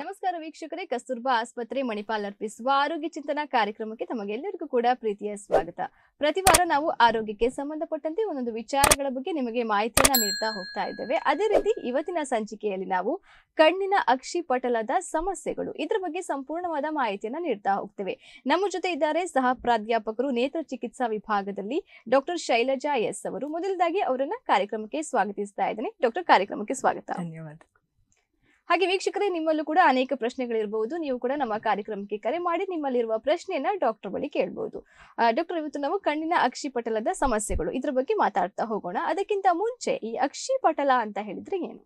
ನಮಸ್ಕಾರ ವೀಕ್ಷಕರೇ ಕಸ್ತೂರ್ಬಾ ಆಸ್ಪತ್ರೆ ಮಣಿಪಾಲ್ ಅರ್ಪಿಸುವ ಆರೋಗ್ಯ ಚಿಂತನಾ ಕಾರ್ಯಕ್ರಮಕ್ಕೆ ತಮಗೆಲ್ಲರಿಗೂ ಕೂಡ ಪ್ರೀತಿಯ ಸ್ವಾಗತ ಪ್ರತಿ ವಾರ ನಾವು ಆರೋಗ್ಯಕ್ಕೆ ಸಂಬಂಧಪಟ್ಟಂತೆ ಒಂದೊಂದು ವಿಚಾರಗಳ ಬಗ್ಗೆ ನಿಮಗೆ ಮಾಹಿತಿಯನ್ನ ನೀಡ್ತಾ ಹೋಗ್ತಾ ಇದ್ದೇವೆ ಅದೇ ರೀತಿ ಇವತ್ತಿನ ಸಂಚಿಕೆಯಲ್ಲಿ ನಾವು ಕಣ್ಣಿನ ಅಕ್ಷಿ ಪಟಲದ ಸಮಸ್ಯೆಗಳು ಇದರ ಬಗ್ಗೆ ಸಂಪೂರ್ಣವಾದ ಮಾಹಿತಿಯನ್ನ ನೀಡ್ತಾ ಹೋಗ್ತೇವೆ ನಮ್ಮ ಜೊತೆ ಇದ್ದಾರೆ ಸಹ ಪ್ರಾಧ್ಯಾಪಕರು ನೇತ್ರ ಚಿಕಿತ್ಸಾ ವಿಭಾಗದಲ್ಲಿ ಡಾಕ್ಟರ್ ಶೈಲಜಾ ಎಸ್ ಅವರು ಮೊದಲದಾಗಿ ಅವರನ್ನ ಕಾರ್ಯಕ್ರಮಕ್ಕೆ ಸ್ವಾಗತಿಸ್ತಾ ಇದ್ದೇನೆ ಡಾಕ್ಟರ್ ಕಾರ್ಯಕ್ರಮಕ್ಕೆ ಸ್ವಾಗತ ಧನ್ಯವಾದ ಹಾಗೆ ವೀಕ್ಷಕರೇ ನಿಮ್ಮಲ್ಲೂ ಕೂಡ ಅನೇಕ ಪ್ರಶ್ನೆಗಳಿರಬಹುದು ನೀವು ಕೂಡ ನಮ್ಮ ಕಾರ್ಯಕ್ರಮಕ್ಕೆ ಕರೆ ಮಾಡಿ ನಿಮ್ಮಲ್ಲಿರುವ ಪ್ರಶ್ನೆಯನ್ನ ಡಾಕ್ಟರ್ ಬಳಿ ಕೇಳಬಹುದು ಡಾಕ್ಟರ್ ಇವತ್ತು ನಾವು ಕಣ್ಣಿನ ಅಕ್ಷಿಪಟಲದ ಸಮಸ್ಯೆಗಳು ಇದ್ರ ಬಗ್ಗೆ ಮಾತಾಡ್ತಾ ಹೋಗೋಣ ಅದಕ್ಕಿಂತ ಮುಂಚೆ ಈ ಅಕ್ಷಿಪಟಲ ಅಂತ ಹೇಳಿದ್ರೆ ಏನು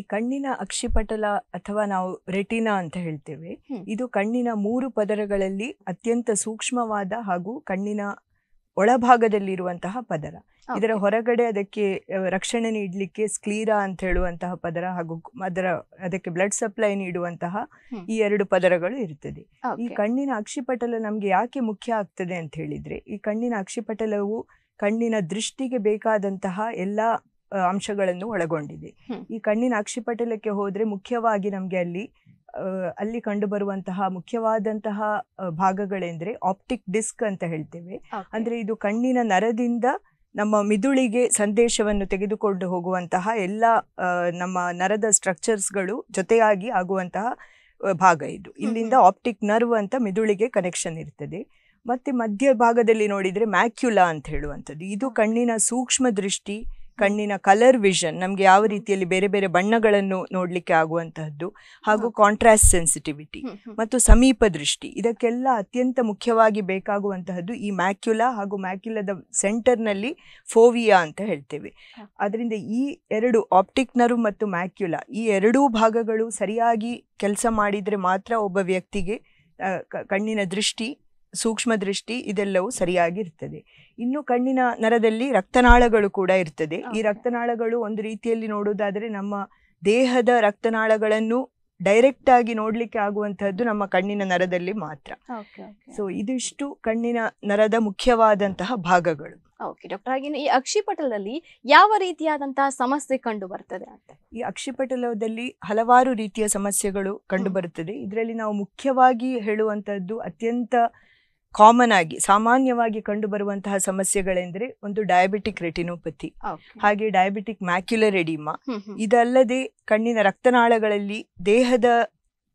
ಈ ಕಣ್ಣಿನ ಅಕ್ಷಿಪಟಲ ಅಥವಾ ನಾವು ರೆಟಿನಾ ಅಂತ ಹೇಳ್ತೇವೆ ಇದು ಕಣ್ಣಿನ ಮೂರು ಪದರಗಳಲ್ಲಿ ಅತ್ಯಂತ ಸೂಕ್ಷ್ಮವಾದ ಹಾಗೂ ಕಣ್ಣಿನ ಒಳಭಾಗದಲ್ಲಿರುವಂತಹ ಪದರ ಇದರ ಹೊರಗಡೆ ಅದಕ್ಕೆ ರಕ್ಷಣೆ ನೀಡಲಿಕ್ಕೆ ಸ್ಕ್ಲೀರಾ ಅಂತ ಹೇಳುವಂತಹ ಪದರ ಹಾಗೂ ಅದರ ಅದಕ್ಕೆ ಬ್ಲಡ್ ಸಪ್ಲೈ ನೀಡುವಂತಹ ಈ ಎರಡು ಪದರಗಳು ಇರ್ತದೆ ಈ ಕಣ್ಣಿನ ಅಕ್ಷಿಪಟಲ ನಮ್ಗೆ ಯಾಕೆ ಮುಖ್ಯ ಆಗ್ತದೆ ಅಂತ ಹೇಳಿದ್ರೆ ಈ ಕಣ್ಣಿನ ಅಕ್ಷಿಪಟಲವು ಕಣ್ಣಿನ ದೃಷ್ಟಿಗೆ ಬೇಕಾದಂತಹ ಎಲ್ಲ ಅಂಶಗಳನ್ನು ಒಳಗೊಂಡಿದೆ ಈ ಕಣ್ಣಿನ ಅಕ್ಷಿಪಟಲಕ್ಕೆ ಹೋದ್ರೆ ಮುಖ್ಯವಾಗಿ ನಮ್ಗೆ ಅಲ್ಲಿ ಅಲ್ಲಿ ಬರುವಂತಹ ಮುಖ್ಯವಾದಂತಹ ಭಾಗಗಳೆಂದ್ರೆ ಆಪ್ಟಿಕ್ ಡಿಸ್ಕ್ ಅಂತ ಹೇಳ್ತೇವೆ ಅಂದ್ರೆ ಇದು ಕಣ್ಣಿನ ನರದಿಂದ ನಮ್ಮ ಮಿದುಳಿಗೆ ಸಂದೇಶವನ್ನು ತೆಗೆದುಕೊಂಡು ಹೋಗುವಂತಹ ಎಲ್ಲ ನಮ್ಮ ನರದ ಸ್ಟ್ರಕ್ಚರ್ಸ್ಗಳು ಜೊತೆಯಾಗಿ ಆಗುವಂತಹ ಭಾಗ ಇದು ಇಲ್ಲಿಂದ ಆಪ್ಟಿಕ್ ನರ್ವ್ ಅಂತ ಮಿದುಳಿಗೆ ಕನೆಕ್ಷನ್ ಇರ್ತದೆ ಮತ್ತು ಮಧ್ಯ ಭಾಗದಲ್ಲಿ ನೋಡಿದರೆ ಮ್ಯಾಕ್ಯುಲಾ ಅಂತ ಹೇಳುವಂಥದ್ದು ಇದು ಕಣ್ಣಿನ ಸೂಕ್ಷ್ಮ ದೃಷ್ಟಿ ಕಣ್ಣಿನ ಕಲರ್ ವಿಷನ್ ನಮಗೆ ಯಾವ ರೀತಿಯಲ್ಲಿ ಬೇರೆ ಬೇರೆ ಬಣ್ಣಗಳನ್ನು ನೋಡಲಿಕ್ಕೆ ಆಗುವಂತಹದ್ದು ಹಾಗೂ ಕಾಂಟ್ರಾಸ್ಟ್ ಸೆನ್ಸಿಟಿವಿಟಿ ಮತ್ತು ಸಮೀಪ ದೃಷ್ಟಿ ಇದಕ್ಕೆಲ್ಲ ಅತ್ಯಂತ ಮುಖ್ಯವಾಗಿ ಬೇಕಾಗುವಂತಹದ್ದು ಈ ಮ್ಯಾಕ್ಯುಲಾ ಹಾಗೂ ಮ್ಯಾಕ್ಯುಲದ ಸೆಂಟರ್ನಲ್ಲಿ ಫೋವಿಯಾ ಅಂತ ಹೇಳ್ತೇವೆ ಅದರಿಂದ ಈ ಎರಡು ಆಪ್ಟಿಕ್ ನರು ಮತ್ತು ಮ್ಯಾಕ್ಯುಲಾ ಈ ಎರಡೂ ಭಾಗಗಳು ಸರಿಯಾಗಿ ಕೆಲಸ ಮಾಡಿದರೆ ಮಾತ್ರ ಒಬ್ಬ ವ್ಯಕ್ತಿಗೆ ಕಣ್ಣಿನ ದೃಷ್ಟಿ ಸೂಕ್ಷ್ಮ ದೃಷ್ಟಿ ಇದೆಲ್ಲವೂ ಸರಿಯಾಗಿ ಇರ್ತದೆ ಇನ್ನು ಕಣ್ಣಿನ ನರದಲ್ಲಿ ರಕ್ತನಾಳಗಳು ಕೂಡ ಇರ್ತದೆ ಈ ರಕ್ತನಾಳಗಳು ಒಂದು ರೀತಿಯಲ್ಲಿ ನೋಡೋದಾದರೆ ನಮ್ಮ ದೇಹದ ರಕ್ತನಾಳಗಳನ್ನು ಡೈರೆಕ್ಟ್ ಆಗಿ ನೋಡ್ಲಿಕ್ಕೆ ಆಗುವಂತಹದ್ದು ನಮ್ಮ ಕಣ್ಣಿನ ನರದಲ್ಲಿ ಮಾತ್ರ ಸೊ ಇದಿಷ್ಟು ಕಣ್ಣಿನ ನರದ ಮುಖ್ಯವಾದಂತಹ ಭಾಗಗಳು ಓಕೆ ಡಾಕ್ಟರ್ ಹಾಗೆ ಈ ಅಕ್ಷಿಪಟಲದಲ್ಲಿ ಯಾವ ರೀತಿಯಾದಂತಹ ಸಮಸ್ಯೆ ಕಂಡು ಬರ್ತದೆ ಅಂತ ಈ ಅಕ್ಷಿಪಟಲದಲ್ಲಿ ಹಲವಾರು ರೀತಿಯ ಸಮಸ್ಯೆಗಳು ಕಂಡು ಬರುತ್ತದೆ ಇದರಲ್ಲಿ ನಾವು ಮುಖ್ಯವಾಗಿ ಹೇಳುವಂತಹದ್ದು ಅತ್ಯಂತ ಕಾಮನ್ ಆಗಿ ಸಾಮಾನ್ಯವಾಗಿ ಕಂಡು ಬರುವಂತಹ ಸಮಸ್ಯೆಗಳೆಂದರೆ ಒಂದು ಡಯಾಬಿಟಿಕ್ ರೆಟಿನೋಪತಿ ಹಾಗೆ ಡಯಾಬಿಟಿಕ್ ಮ್ಯಾಕ್ಯುಲರ್ ಎಡಿಮಾ ಇದಲ್ಲದೆ ಕಣ್ಣಿನ ರಕ್ತನಾಳಗಳಲ್ಲಿ ದೇಹದ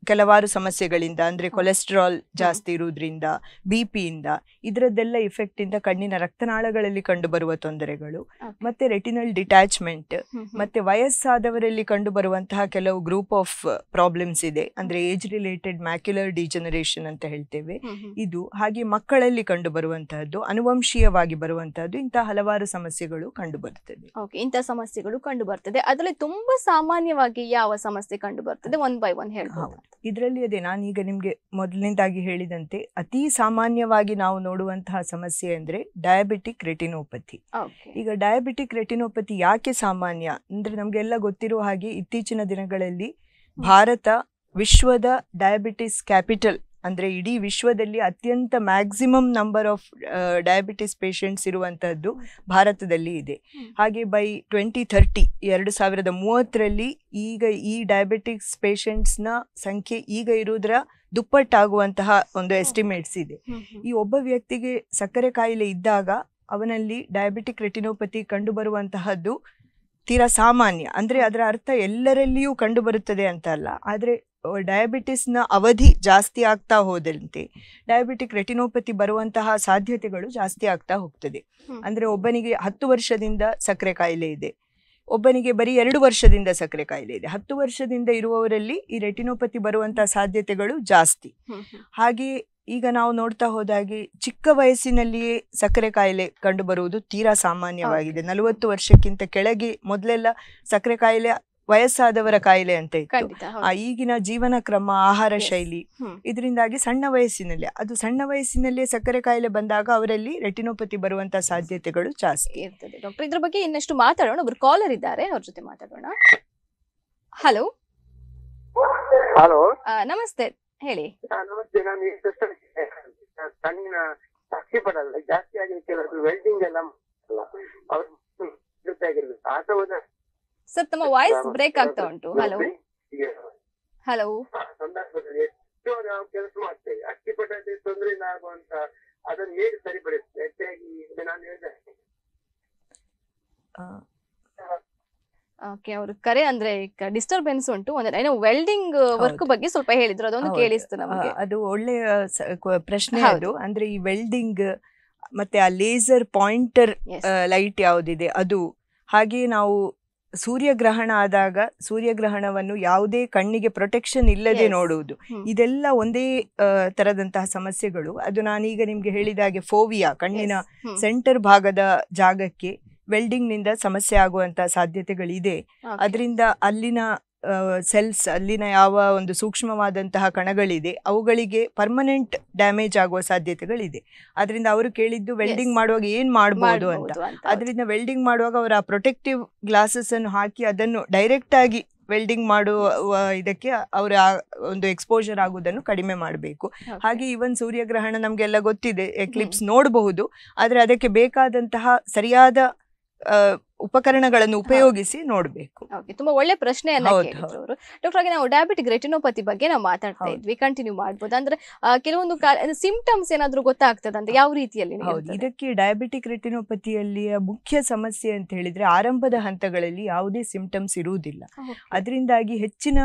ಕೆಲವಾರು ಸಮಸ್ಯೆಗಳಿಂದ ಅಂದ್ರೆ ಕೊಲೆಸ್ಟ್ರಾಲ್ ಜಾಸ್ತಿ ಇರುವುದರಿಂದ ಬಿ ಪಿಯಿಂದ ಇದರದ್ದೆಲ್ಲ ಇಂದ ಕಣ್ಣಿನ ರಕ್ತನಾಳಗಳಲ್ಲಿ ಕಂಡುಬರುವ ತೊಂದರೆಗಳು ಮತ್ತೆ ರೆಟಿನಲ್ ಡಿಟ್ಯಾಚ್ಮೆಂಟ್ ಮತ್ತೆ ವಯಸ್ಸಾದವರಲ್ಲಿ ಕಂಡುಬರುವಂತಹ ಕೆಲವು ಗ್ರೂಪ್ ಆಫ್ ಪ್ರಾಬ್ಲಮ್ಸ್ ಇದೆ ಅಂದ್ರೆ ಏಜ್ ರಿಲೇಟೆಡ್ ಮ್ಯಾಕ್ಯುಲರ್ ಡಿಜನರೇಷನ್ ಅಂತ ಹೇಳ್ತೇವೆ ಇದು ಹಾಗೆ ಮಕ್ಕಳಲ್ಲಿ ಬರುವಂತಹದ್ದು ಅನುವಂಶೀಯವಾಗಿ ಬರುವಂತಹದ್ದು ಇಂತಹ ಹಲವಾರು ಸಮಸ್ಯೆಗಳು ಕಂಡು ಓಕೆ ಇಂತಹ ಸಮಸ್ಯೆಗಳು ಕಂಡು ಬರ್ತದೆ ಅದರಲ್ಲಿ ತುಂಬಾ ಸಾಮಾನ್ಯವಾಗಿ ಯಾವ ಸಮಸ್ಯೆ ಕಂಡು ಬರ್ತದೆ ಒನ್ ಬೈ ಒನ್ ಹೇಳ್ಬೋದು ಇದರಲ್ಲಿ ಅದೇ ನಾನೀಗ ನಿಮಗೆ ಮೊದಲನೇದಾಗಿ ಹೇಳಿದಂತೆ ಅತಿ ಸಾಮಾನ್ಯವಾಗಿ ನಾವು ನೋಡುವಂತಹ ಸಮಸ್ಯೆ ಅಂದರೆ ಡಯಾಬಿಟಿಕ್ ರೆಟಿನೋಪತಿ ಈಗ ಡಯಾಬಿಟಿಕ್ ರೆಟಿನೋಪತಿ ಯಾಕೆ ಸಾಮಾನ್ಯ ಅಂದರೆ ನಮಗೆಲ್ಲ ಗೊತ್ತಿರುವ ಹಾಗೆ ಇತ್ತೀಚಿನ ದಿನಗಳಲ್ಲಿ ಭಾರತ ವಿಶ್ವದ ಡಯಾಬಿಟಿಸ್ ಕ್ಯಾಪಿಟಲ್ ಅಂದರೆ ಇಡೀ ವಿಶ್ವದಲ್ಲಿ ಅತ್ಯಂತ maximum number of diabetes patients ಇರುವಂತಹದ್ದು ಭಾರತದಲ್ಲಿ ಇದೆ ಹಾಗೆ ಬೈ ಟ್ವೆಂಟಿ ಥರ್ಟಿ ಎರಡು ಸಾವಿರದ ಮೂವತ್ತರಲ್ಲಿ ಈಗ ಈ ಡಯಾಬಿಟಿಕ್ಸ್ ಪೇಷಂಟ್ಸ್ನ ಸಂಖ್ಯೆ ಈಗ ಇರುವುದರ ದುಪ್ಪಟ್ಟಾಗುವಂತಹ ಒಂದು ಎಸ್ಟಿಮೇಟ್ಸ್ ಇದೆ ಈ ಒಬ್ಬ ವ್ಯಕ್ತಿಗೆ ಸಕ್ಕರೆ ಕಾಯಿಲೆ ಇದ್ದಾಗ ಅವನಲ್ಲಿ ಡಯಾಬಿಟಿಕ್ ರೆಟಿನೋಪತಿ ಕಂಡುಬರುವಂತಹದ್ದು ತೀರಾ ಸಾಮಾನ್ಯ ಅಂದರೆ ಅದರ ಅರ್ಥ ಎಲ್ಲರಲ್ಲಿಯೂ ಕಂಡುಬರುತ್ತದೆ ಅಂತ ಅಲ್ಲ ಆದರೆ ಡಯಾಬಿಟಿಸ್ನ ಅವಧಿ ಜಾಸ್ತಿ ಆಗ್ತಾ ಹೋದಂತೆ ಡಯಾಬಿಟಿಕ್ ರೆಟಿನೋಪತಿ ಬರುವಂತಹ ಸಾಧ್ಯತೆಗಳು ಜಾಸ್ತಿ ಆಗ್ತಾ ಹೋಗ್ತದೆ ಅಂದ್ರೆ ಒಬ್ಬನಿಗೆ ಹತ್ತು ವರ್ಷದಿಂದ ಸಕ್ಕರೆ ಕಾಯಿಲೆ ಇದೆ ಒಬ್ಬನಿಗೆ ಬರೀ ಎರಡು ವರ್ಷದಿಂದ ಸಕ್ಕರೆ ಕಾಯಿಲೆ ಇದೆ ಹತ್ತು ವರ್ಷದಿಂದ ಇರುವವರಲ್ಲಿ ಈ ರೆಟಿನೋಪತಿ ಬರುವಂತಹ ಸಾಧ್ಯತೆಗಳು ಜಾಸ್ತಿ ಹಾಗೆ ಈಗ ನಾವು ನೋಡ್ತಾ ಹೋದಾಗೆ ಚಿಕ್ಕ ವಯಸ್ಸಿನಲ್ಲಿಯೇ ಸಕ್ಕರೆ ಕಾಯಿಲೆ ಕಂಡು ಬರುವುದು ತೀರಾ ಸಾಮಾನ್ಯವಾಗಿದೆ ನಲವತ್ತು ವರ್ಷಕ್ಕಿಂತ ಕೆಳಗೆ ಮೊದಲೆಲ್ಲ ಸಕ್ಕರೆ ಕಾಯಿಲೆ ವಯಸ್ಸಾದವರ ಕಾಯಿಲೆ ಅಂತ ಇತ್ತು ಈಗಿನ ಜೀವನ ಕ್ರಮ ಆಹಾರ ಶೈಲಿ ಇದರಿಂದಾಗಿ ಸಣ್ಣ ವಯಸ್ಸಿನಲ್ಲಿ ಅದು ಸಣ್ಣ ವಯಸ್ಸಿನಲ್ಲಿ ಸಕ್ಕರೆ ಕಾಯಿಲೆ ಬಂದಾಗ ಅವರಲ್ಲಿ ರೆಟಿನೋಪತಿ ಬರುವಂತ ಸಾಧ್ಯತೆಗಳು ಜಾಸ್ತಿ ಇರ್ತದೆ ಡಾಕ್ಟರ್ ಇದ್ರ ಬಗ್ಗೆ ಇನ್ನಷ್ಟು ಮಾತಾಡೋಣ ಒಬ್ರು ಕಾಲರ್ ಇದ್ದಾರೆ ಅವ್ರ ಜೊತೆ ಮಾತಾಡೋಣ ಹಲೋ ಹಲೋ ನಮಸ್ತೆ ಹೇಳಿ ಕಣ್ಣಿನ ಜಾಸ್ತಿ ಆಗಿ ಕೆಲವರು ವೆಲ್ಡಿಂಗ್ ಎಲ್ಲ ಸರ್ ತಮ್ಮ ವಾಯ್ಸ್ ಬ್ರೇಕ್ ಆಗ್ತಾ ಉಂಟು ಹಲೋ ಹಲೋ ಸಂದರ್ಭದಲ್ಲಿ ಕೆಲಸ ಮಾಡ್ತೇವೆ ಅಕ್ಕಿ ತೊಂದರೆ ಆಗುವಂತ ಅದನ್ನು ಹೆಚ್ಚಾಗಿ ನಾನು ಓಕೆ ಅವ್ರ ಕರೆ ಅಂದ್ರೆ ಡಿಸ್ಟರ್ಬೆನ್ಸ್ ಉಂಟು ಒಂದೇ ಏನೋ ವೆಲ್ಡಿಂಗ್ ವರ್ಕ್ ಬಗ್ಗೆ ಸ್ವಲ್ಪ ಹೇಳಿದ್ರು ಅದೊಂದು ಕೇಳಿಸ್ತು ನಮಗೆ ಅದು ಒಳ್ಳೆಯ ಪ್ರಶ್ನೆ ಅದು ಅಂದ್ರೆ ಈ ವೆಲ್ಡಿಂಗ್ ಮತ್ತೆ ಆ ಲೇಸರ್ ಪಾಯಿಂಟರ್ ಲೈಟ್ ಯಾವ್ದಿದೆ ಅದು ಹಾಗೆ ನಾವು ಸೂರ್ಯಗ್ರಹಣ ಆದಾಗ ಸೂರ್ಯಗ್ರಹಣವನ್ನು ಯಾವುದೇ ಕಣ್ಣಿಗೆ ಪ್ರೊಟೆಕ್ಷನ್ ಇಲ್ಲದೆ ನೋಡುವುದು ಇದೆಲ್ಲ ಒಂದೇ ತರದಂತಹ ಸಮಸ್ಯೆಗಳು ಅದು ನಾನೀಗ ನಿಮ್ಗೆ ಹೇಳಿದ ಹಾಗೆ ಫೋವಿಯಾ ಕಣ್ಣಿನ ಸೆಂಟರ್ ಭಾಗದ ಜಾಗಕ್ಕೆ ವೆಲ್ಡಿಂಗ್ ನಿಂದ ಸಮಸ್ಯೆ ಆಗುವಂತಹ ಸಾಧ್ಯತೆಗಳಿದೆ ಅದರಿಂದ ಅಲ್ಲಿನ ಸೆಲ್ಸ್ ಅಲ್ಲಿನ ಯಾವ ಒಂದು ಸೂಕ್ಷ್ಮವಾದಂತಹ ಕಣಗಳಿದೆ ಅವುಗಳಿಗೆ ಪರ್ಮನೆಂಟ್ ಡ್ಯಾಮೇಜ್ ಆಗುವ ಸಾಧ್ಯತೆಗಳಿದೆ ಅದರಿಂದ ಅವರು ಕೇಳಿದ್ದು ವೆಲ್ಡಿಂಗ್ ಮಾಡುವಾಗ ಏನು ಮಾಡಬಹುದು ಅಂತ ಅದರಿಂದ ವೆಲ್ಡಿಂಗ್ ಮಾಡುವಾಗ ಅವರ ಪ್ರೊಟೆಕ್ಟಿವ್ ಗ್ಲಾಸಸ್ ಅನ್ನು ಹಾಕಿ ಅದನ್ನು ಡೈರೆಕ್ಟ್ ಆಗಿ ವೆಲ್ಡಿಂಗ್ ಮಾಡುವ ಇದಕ್ಕೆ ಅವರ ಒಂದು ಎಕ್ಸ್ಪೋಜರ್ ಆಗುವುದನ್ನು ಕಡಿಮೆ ಮಾಡಬೇಕು ಹಾಗೆ ಇವನ್ ಸೂರ್ಯಗ್ರಹಣ ನಮಗೆಲ್ಲ ಗೊತ್ತಿದೆ ಎಕ್ಲಿಪ್ಸ್ ನೋಡಬಹುದು ಆದರೆ ಅದಕ್ಕೆ ಬೇಕಾದಂತಹ ಸರಿಯಾದ ಉಪಕರಣಗಳನ್ನು ಉಪಯೋಗಿಸಿ ನೋಡಬೇಕು ತುಂಬಾ ಒಳ್ಳೆ ಪ್ರಶ್ನೆ ಡಾಕ್ಟರ್ ನಾವು ಡಯಾಬಿಟಿಕ್ ರೆಟಿನೋಪತಿ ಬಗ್ಗೆ ನಾವು ಮಾತಾಡ್ತಾ ಇದ್ವಿ ಕಂಟಿನ್ಯೂ ಮಾಡಬಹುದು ಅಂದ್ರೆ ಕೆಲವೊಂದು ಸಿಂಪ್ಟಮ್ಸ್ ಏನಾದ್ರೂ ಗೊತ್ತಾಗ್ತದೆ ಅಂತ ಯಾವ ರೀತಿಯಲ್ಲಿ ಇದಕ್ಕೆ ಡಯಾಬಿಟಿಕ್ ರೆಟಿನೋಪತಿಯಲ್ಲಿಯ ಮುಖ್ಯ ಸಮಸ್ಯೆ ಅಂತ ಹೇಳಿದ್ರೆ ಆರಂಭದ ಹಂತಗಳಲ್ಲಿ ಯಾವುದೇ ಸಿಂಪ್ಟಮ್ಸ್ ಇರುವುದಿಲ್ಲ ಅದರಿಂದಾಗಿ ಹೆಚ್ಚಿನ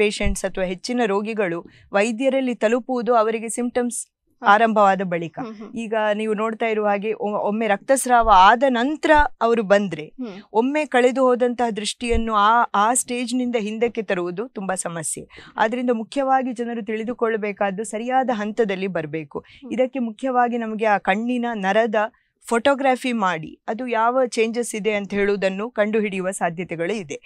ಪೇಷಂಟ್ಸ್ ಅಥವಾ ಹೆಚ್ಚಿನ ರೋಗಿಗಳು ವೈದ್ಯರಲ್ಲಿ ತಲುಪುವುದು ಅವರಿಗೆ ಸಿಂಪ್ಟಮ್ಸ್ ಆರಂಭವಾದ ಬಳಿಕ ಈಗ ನೀವು ನೋಡ್ತಾ ಇರುವ ಹಾಗೆ ಒಮ್ಮೆ ರಕ್ತಸ್ರಾವ ಆದ ನಂತರ ಅವರು ಬಂದ್ರೆ ಒಮ್ಮೆ ಕಳೆದು ಹೋದಂತಹ ದೃಷ್ಟಿಯನ್ನು ಆ ಆ ಸ್ಟೇಜ್ ನಿಂದ ಹಿಂದಕ್ಕೆ ತರುವುದು ತುಂಬಾ ಸಮಸ್ಯೆ ಆದ್ರಿಂದ ಮುಖ್ಯವಾಗಿ ಜನರು ತಿಳಿದುಕೊಳ್ಳಬೇಕಾದ್ದು ಸರಿಯಾದ ಹಂತದಲ್ಲಿ ಬರಬೇಕು ಇದಕ್ಕೆ ಮುಖ್ಯವಾಗಿ ನಮಗೆ ಆ ಕಣ್ಣಿನ ನರದ ಫೋಟೋಗ್ರಫಿ ಮಾಡಿ ಅದು ಯಾವ ಚೇಂಜಸ್ ಇದೆ ಅಂತ ಹೇಳುವುದನ್ನು ಕಂಡುಹಿಡಿಯುವ ಸಾಧ್ಯತೆಗಳು ಇದೆ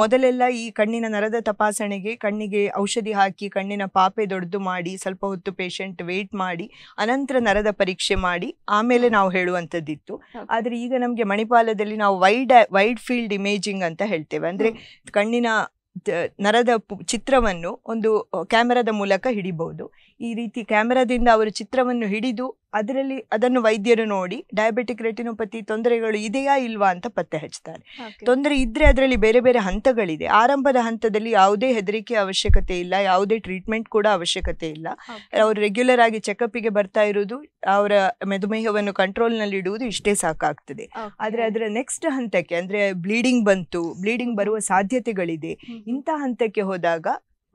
ಮೊದಲೆಲ್ಲ ಈ ಕಣ್ಣಿನ ನರದ ತಪಾಸಣೆಗೆ ಕಣ್ಣಿಗೆ ಔಷಧಿ ಹಾಕಿ ಕಣ್ಣಿನ ಪಾಪೆ ದೊಡ್ಡದು ಮಾಡಿ ಸ್ವಲ್ಪ ಹೊತ್ತು ಪೇಷಂಟ್ ವೆಯ್ಟ್ ಮಾಡಿ ಅನಂತರ ನರದ ಪರೀಕ್ಷೆ ಮಾಡಿ ಆಮೇಲೆ ನಾವು ಹೇಳುವಂಥದ್ದಿತ್ತು ಆದರೆ ಈಗ ನಮಗೆ ಮಣಿಪಾಲದಲ್ಲಿ ನಾವು ವೈಡ್ ವೈಡ್ ಫೀಲ್ಡ್ ಇಮೇಜಿಂಗ್ ಅಂತ ಹೇಳ್ತೇವೆ ಅಂದರೆ ಕಣ್ಣಿನ ನರದ ಚಿತ್ರವನ್ನು ಒಂದು ಕ್ಯಾಮರಾದ ಮೂಲಕ ಹಿಡಿಬಹುದು ಈ ರೀತಿ ಕ್ಯಾಮರಾದಿಂದ ಅವರು ಚಿತ್ರವನ್ನು ಹಿಡಿದು ಅದರಲ್ಲಿ ಅದನ್ನು ವೈದ್ಯರು ನೋಡಿ ಡಯಾಬೆಟಿಕ್ ರೆಟಿನೋಪತಿ ತೊಂದರೆಗಳು ಇದೆಯಾ ಇಲ್ವಾ ಅಂತ ಪತ್ತೆ ಹಚ್ತಾರೆ ತೊಂದರೆ ಇದ್ರೆ ಅದರಲ್ಲಿ ಬೇರೆ ಬೇರೆ ಹಂತಗಳಿದೆ ಆರಂಭದ ಹಂತದಲ್ಲಿ ಯಾವುದೇ ಹೆದರಿಕೆ ಅವಶ್ಯಕತೆ ಇಲ್ಲ ಯಾವುದೇ ಟ್ರೀಟ್ಮೆಂಟ್ ಕೂಡ ಅವಶ್ಯಕತೆ ಇಲ್ಲ ಅವರು ರೆಗ್ಯುಲರ್ ಆಗಿ ಚೆಕಪ್ಪಿಗೆ ಬರ್ತಾ ಇರುವುದು ಅವರ ಮೆದುಮೇಹವನ್ನು ಕಂಟ್ರೋಲ್ನಲ್ಲಿ ಇಡುವುದು ಇಷ್ಟೇ ಸಾಕಾಗ್ತದೆ ಆದರೆ ಅದರ ನೆಕ್ಸ್ಟ್ ಹಂತಕ್ಕೆ ಅಂದ್ರೆ ಬ್ಲೀಡಿಂಗ್ ಬಂತು ಬ್ಲೀಡಿಂಗ್ ಬರುವ ಸಾಧ್ಯತೆಗಳಿದೆ ಇಂತಹ ಹಂತಕ್ಕೆ ಹೋದಾಗ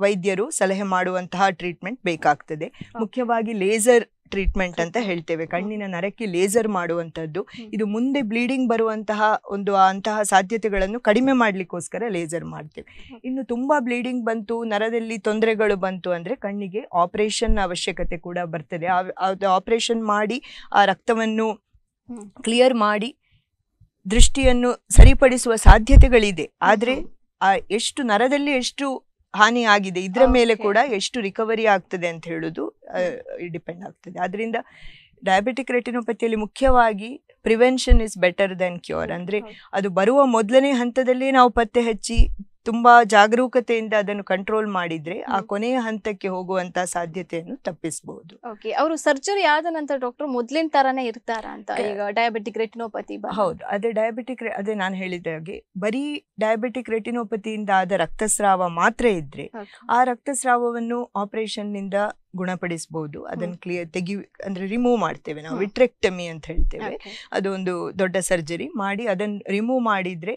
ವೈದ್ಯರು ಸಲಹೆ ಮಾಡುವಂತಹ ಟ್ರೀಟ್ಮೆಂಟ್ ಬೇಕಾಗ್ತದೆ ಮುಖ್ಯವಾಗಿ ಲೇಸರ್ ಟ್ರೀಟ್ಮೆಂಟ್ ಅಂತ ಹೇಳ್ತೇವೆ ಕಣ್ಣಿನ ನರಕ್ಕೆ ಲೇಸರ್ ಮಾಡುವಂಥದ್ದು ಇದು ಮುಂದೆ ಬ್ಲೀಡಿಂಗ್ ಬರುವಂತಹ ಒಂದು ಅಂತಹ ಸಾಧ್ಯತೆಗಳನ್ನು ಕಡಿಮೆ ಮಾಡಲಿಕ್ಕೋಸ್ಕರ ಲೇಸರ್ ಮಾಡ್ತೇವೆ ಇನ್ನು ತುಂಬ ಬ್ಲೀಡಿಂಗ್ ಬಂತು ನರದಲ್ಲಿ ತೊಂದರೆಗಳು ಬಂತು ಅಂದರೆ ಕಣ್ಣಿಗೆ ಆಪರೇಷನ್ ಅವಶ್ಯಕತೆ ಕೂಡ ಬರ್ತದೆ ಆಪರೇಷನ್ ಮಾಡಿ ಆ ರಕ್ತವನ್ನು ಕ್ಲಿಯರ್ ಮಾಡಿ ದೃಷ್ಟಿಯನ್ನು ಸರಿಪಡಿಸುವ ಸಾಧ್ಯತೆಗಳಿದೆ ಆದರೆ ಆ ಎಷ್ಟು ನರದಲ್ಲಿ ಎಷ್ಟು ಹಾನಿ ಆಗಿದೆ ಇದರ ಮೇಲೆ ಕೂಡ ಎಷ್ಟು ರಿಕವರಿ ಆಗ್ತದೆ ಅಂತ ಹೇಳುದು ಡಿಪೆಂಡ್ ಆಗ್ತದೆ ಅದರಿಂದ ಡಯಾಬಿಟಿಕ್ ರೆಟಿನೋಪತಿಯಲ್ಲಿ ಮುಖ್ಯವಾಗಿ prevention is better than cure ಅಂದ್ರೆ ಅದು ಬರುವ ಮೊದಲನೇ ಹಂತದಲ್ಲಿ ನಾವು ಪತ್ತೆ ಹಚ್ಚಿ ತುಂಬಾ ಜಾಗರೂಕತೆಯಿಂದ ಅದನ್ನು ಕಂಟ್ರೋಲ್ ಮಾಡಿದ್ರೆ ಆ ಕೊನೆಯ ಹಂತಕ್ಕೆ ಹೋಗುವಂತ ಸಾಧ್ಯತೆಯನ್ನು ತಪ್ಪಿಸಬಹುದು ಓಕೆ ಅವರು ಸರ್ಜರಿ ಆದ ನಂತರ ಡಾಕ್ಟರ್ ಮೊದಲಿನ ತರನೇ ಇರ್ತಾರ ಅಂತ ಈಗ ಡಯಾಬಿಟಿಕ್ ರೆಟಿನೋಪತಿ ಹೌದು ಅದೇ ಡಯಾಬಿಟಿಕ್ ಅದೇ ನಾನು ಹೇಳಿದ ಹಾಗೆ ಬರೀ ಡಯಾಬಿಟಿಕ್ ರೆಟಿನೋಪತಿಯಿಂದ ಆದ ರಕ್ತಸ್ರಾವ ಮಾತ್ರ ಇದ್ರೆ ಆ ರಕ್ತಸ್ರಾವವನ್ನು ಆಪರೇಷನ್ ನಿಂದ ಗುಣಪಡಿಸಬಹುದು ಅದನ್ನು ಕ್ಲಿಯರ್ ತೆಗಿ ಅಂದ್ರೆ ರಿಮೂವ್ ಮಾಡ್ತೇವೆ ನಾವು ವಿಟ್ರೆಕ್ಟಮಿ ಅಂತ ಹೇಳ್ತೇವೆ ಅದೊಂದು ದೊಡ್ಡ ಸರ್ಜರಿ ಮಾಡಿ ಅದನ್ನು ರಿಮೂವ್ ಮಾಡಿದ್ರೆ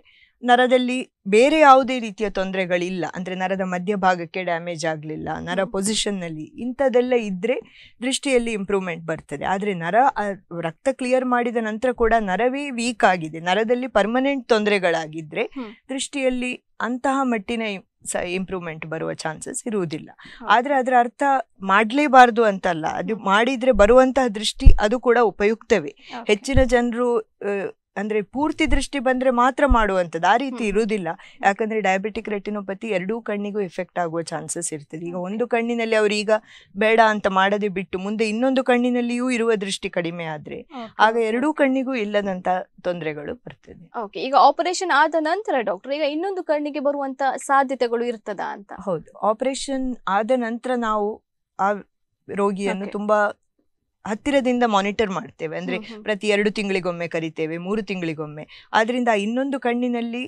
ನರದಲ್ಲಿ ಬೇರೆ ಯಾವುದೇ ರೀತಿಯ ತೊಂದರೆಗಳಿಲ್ಲ ಅಂದರೆ ನರದ ಮಧ್ಯಭಾಗಕ್ಕೆ ಡ್ಯಾಮೇಜ್ ಆಗಲಿಲ್ಲ ನರ ಪೊಸಿಷನ್ನಲ್ಲಿ ಇಂಥದೆಲ್ಲ ಇದ್ದರೆ ದೃಷ್ಟಿಯಲ್ಲಿ ಇಂಪ್ರೂವ್ಮೆಂಟ್ ಬರ್ತದೆ ಆದರೆ ನರ ರಕ್ತ ಕ್ಲಿಯರ್ ಮಾಡಿದ ನಂತರ ಕೂಡ ನರವೇ ವೀಕ್ ಆಗಿದೆ ನರದಲ್ಲಿ ಪರ್ಮನೆಂಟ್ ತೊಂದರೆಗಳಾಗಿದ್ದರೆ ದೃಷ್ಟಿಯಲ್ಲಿ ಅಂತಹ ಮಟ್ಟಿನ ಸ ಇಂಪ್ರೂವ್ಮೆಂಟ್ ಬರುವ ಚಾನ್ಸಸ್ ಇರುವುದಿಲ್ಲ ಆದರೆ ಅದರ ಅರ್ಥ ಮಾಡಲೇಬಾರ್ದು ಅಂತಲ್ಲ ಅದು ಮಾಡಿದರೆ ಬರುವಂತಹ ದೃಷ್ಟಿ ಅದು ಕೂಡ ಉಪಯುಕ್ತವೇ ಹೆಚ್ಚಿನ ಜನರು ಅಂದ್ರೆ ಪೂರ್ತಿ ದೃಷ್ಟಿ ಬಂದ್ರೆ ಮಾತ್ರ ಮಾಡುವಂಥದ್ದು ಆ ರೀತಿ ಇರುವುದಿಲ್ಲ ಯಾಕಂದ್ರೆ ಡಯಾಬಿಟಿಕ್ ರೆಟಿನೋಪತಿ ಎರಡೂ ಕಣ್ಣಿಗೂ ಎಫೆಕ್ಟ್ ಆಗುವ ಚಾನ್ಸಸ್ ಇರ್ತದೆ ಈಗ ಒಂದು ಕಣ್ಣಿನಲ್ಲಿ ಅವರು ಈಗ ಬೇಡ ಅಂತ ಮಾಡದೆ ಬಿಟ್ಟು ಮುಂದೆ ಇನ್ನೊಂದು ಕಣ್ಣಿನಲ್ಲಿಯೂ ಇರುವ ದೃಷ್ಟಿ ಕಡಿಮೆ ಆದ್ರೆ ಆಗ ಎರಡೂ ಕಣ್ಣಿಗೂ ಇಲ್ಲದಂತ ತೊಂದರೆಗಳು ಬರ್ತದೆ ಓಕೆ ಈಗ ಆಪರೇಷನ್ ಆದ ನಂತರ ಡಾಕ್ಟರ್ ಈಗ ಇನ್ನೊಂದು ಕಣ್ಣಿಗೆ ಬರುವಂತ ಸಾಧ್ಯತೆಗಳು ಇರ್ತದ ಅಂತ ಹೌದು ಆಪರೇಷನ್ ಆದ ನಂತರ ನಾವು ಆ ರೋಗಿಯನ್ನು ತುಂಬಾ ಹತ್ತಿರದಿಂದ ಮಾನಿಟರ್ ಮಾಡ್ತೇವೆ ಅಂದ್ರೆ ಪ್ರತಿ ಎರಡು ತಿಂಗಳಿಗೊಮ್ಮೆ ಕರಿತೇವೆ ಮೂರು ತಿಂಗಳಿಗೊಮ್ಮೆ ಆದ್ರಿಂದ ಇನ್ನೊಂದು ಕಣ್ಣಿನಲ್ಲಿ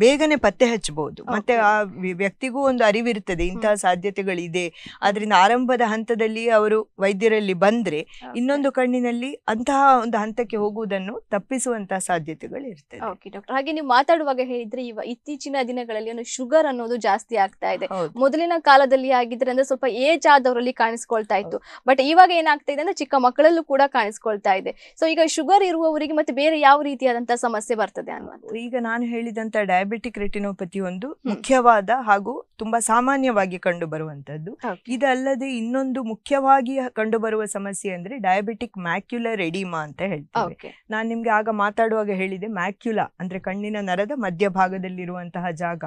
ಬೇಗನೆ ಪತ್ತೆ ಹಚ್ಚಬಹುದು ಮತ್ತೆ ಆ ವ್ಯಕ್ತಿಗೂ ಒಂದು ಅರಿವಿರುತ್ತದೆ ಇಂತಹ ಸಾಧ್ಯತೆಗಳಿದೆ ಆದ್ರಿಂದ ಆರಂಭದ ಹಂತದಲ್ಲಿ ಅವರು ವೈದ್ಯರಲ್ಲಿ ಬಂದ್ರೆ ಇನ್ನೊಂದು ಕಣ್ಣಿನಲ್ಲಿ ಅಂತಹ ಒಂದು ಹಂತಕ್ಕೆ ಹೋಗುವುದನ್ನು ತಪ್ಪಿಸುವಂತಹ ಸಾಧ್ಯತೆಗಳು ಇರ್ತದೆ ಓಕೆ ಡಾಕ್ಟರ್ ಹಾಗೆ ನೀವು ಮಾತಾಡುವಾಗ ಹೇಳಿದ್ರೆ ಇವ ಇತ್ತೀಚಿನ ದಿನಗಳಲ್ಲಿ ಒಂದು ಶುಗರ್ ಅನ್ನೋದು ಜಾಸ್ತಿ ಆಗ್ತಾ ಇದೆ ಮೊದಲಿನ ಕಾಲದಲ್ಲಿ ಆಗಿದ್ರೆ ಅಂದ್ರೆ ಸ್ವಲ್ಪ ಏಜ್ ಆದವರಲ್ಲಿ ಕಾಣಿಸ್ಕೊಳ್ತಾ ಇತ್ತು ಬಟ್ ಇವಾಗ ಏನಾಗ್ತಾ ಇದೆ ಅಂದ್ರೆ ಚಿಕ್ಕ ಮಕ್ಕಳಲ್ಲೂ ಕೂಡ ಕಾಣಿಸ್ಕೊಳ್ತಾ ಇದೆ ಸೊ ಈಗ ಶುಗರ್ ಇರುವವರಿಗೆ ಮತ್ತೆ ಬೇರೆ ಯಾವ ರೀತಿಯಾದಂತಹ ಸಮಸ್ಯೆ ಬರ್ತದೆ ಅನ್ನೋದು ಈಗ ನಾನು ಹೇಳಿದಂತ ಡಯಾಬಿಟಿಕ್ ರೆಟಿನೋಪತಿ ಒಂದು ಮುಖ್ಯವಾದ ಹಾಗೂ ತುಂಬಾ ಸಾಮಾನ್ಯವಾಗಿ ಕಂಡು ಬರುವಂತದ್ದು ಇದಲ್ಲದೆ ಇನ್ನೊಂದು ಮುಖ್ಯವಾಗಿ ಕಂಡು ಬರುವ ಸಮಸ್ಯೆ ಅಂದ್ರೆ ಡಯಾಬಿಟಿಕ್ ಮ್ಯಾಕ್ಯುಲರ್ ಎಡಿಮಾ ಅಂತ ಹೇಳ್ತೀವಿ ನಾನು ನಿಮ್ಗೆ ಆಗ ಮಾತಾಡುವಾಗ ಹೇಳಿದೆ ಮ್ಯಾಕ್ಯುಲಾ ಅಂದ್ರೆ ಕಣ್ಣಿನ ನರದ ಭಾಗದಲ್ಲಿರುವಂತಹ ಜಾಗ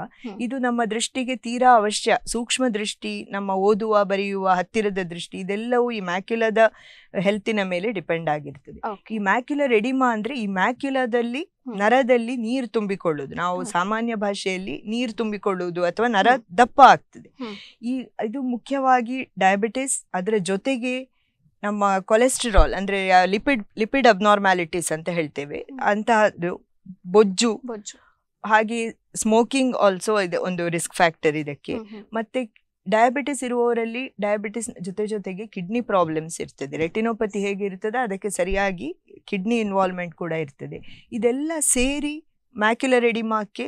ಇದು ನಮ್ಮ ದೃಷ್ಟಿಗೆ ತೀರಾ ಅವಶ್ಯ ಸೂಕ್ಷ್ಮ ದೃಷ್ಟಿ ನಮ್ಮ ಓದುವ ಬರೆಯುವ ಹತ್ತಿರದ ದೃಷ್ಟಿ ಇದೆಲ್ಲವೂ ಈ ಮ್ಯಾಕ್ಯುಲದ ಹೆಲ್ತಿನ ಮೇಲೆ ಡಿಪೆಂಡ್ ಆಗಿರ್ತದೆ ಈ ಮ್ಯಾಕ್ಯುಲರ್ ಎಡಿಮಾ ಅಂದ್ರೆ ಈ ಮ್ಯಾಕ್ಯುಲದಲ್ಲಿ ನರದಲ್ಲಿ ನೀರು ತುಂಬಿಕೊಳ್ಳುವುದು ನಾವು ಸಾಮಾನ್ಯ ಭಾಷೆಯಲ್ಲಿ ನೀರು ತುಂಬಿಕೊಳ್ಳುವುದು ಅಥವಾ ನರದ ದಪ್ಪ ಆಗ್ತದೆ ಈ ಇದು ಮುಖ್ಯವಾಗಿ ಡಯಾಬಿಟಿಸ್ ಅದರ ಜೊತೆಗೆ ನಮ್ಮ ಕೊಲೆಸ್ಟ್ರಾಲ್ ಅಂದ್ರೆ ಲಿಪಿಡ್ ಲಿಪಿಡ್ ಅಬ್ನಾರ್ಮ್ಯಾಲಿಟೀಸ್ ಅಂತ ಹೇಳ್ತೇವೆ ಅಂತಹದ್ದು ಬೊಜ್ಜು ಬೊಜ್ಜು ಹಾಗೆ ಸ್ಮೋಕಿಂಗ್ ಆಲ್ಸೋ ಇದೆ ಒಂದು ರಿಸ್ಕ್ ಫ್ಯಾಕ್ಟರ್ ಇದಕ್ಕೆ ಮತ್ತೆ ಡಯಾಬಿಟಿಸ್ ಇರುವವರಲ್ಲಿ ಡಯಾಬಿಟಿಸ್ ಜೊತೆ ಜೊತೆಗೆ ಕಿಡ್ನಿ ಪ್ರಾಬ್ಲಮ್ಸ್ ಇರ್ತದೆ ರೆಟಿನೋಪತಿ ಹೇಗಿರ್ತದೆ ಅದಕ್ಕೆ ಸರಿಯಾಗಿ ಕಿಡ್ನಿ ಇನ್ವಾಲ್ವ್ಮೆಂಟ್ ಕೂಡ ಇರ್ತದೆ ಇದೆಲ್ಲ ಸೇರಿ ಮ್ಯಾಕ್ಯುಲರ್ ಎಡಿಮಾಕ್ಕೆ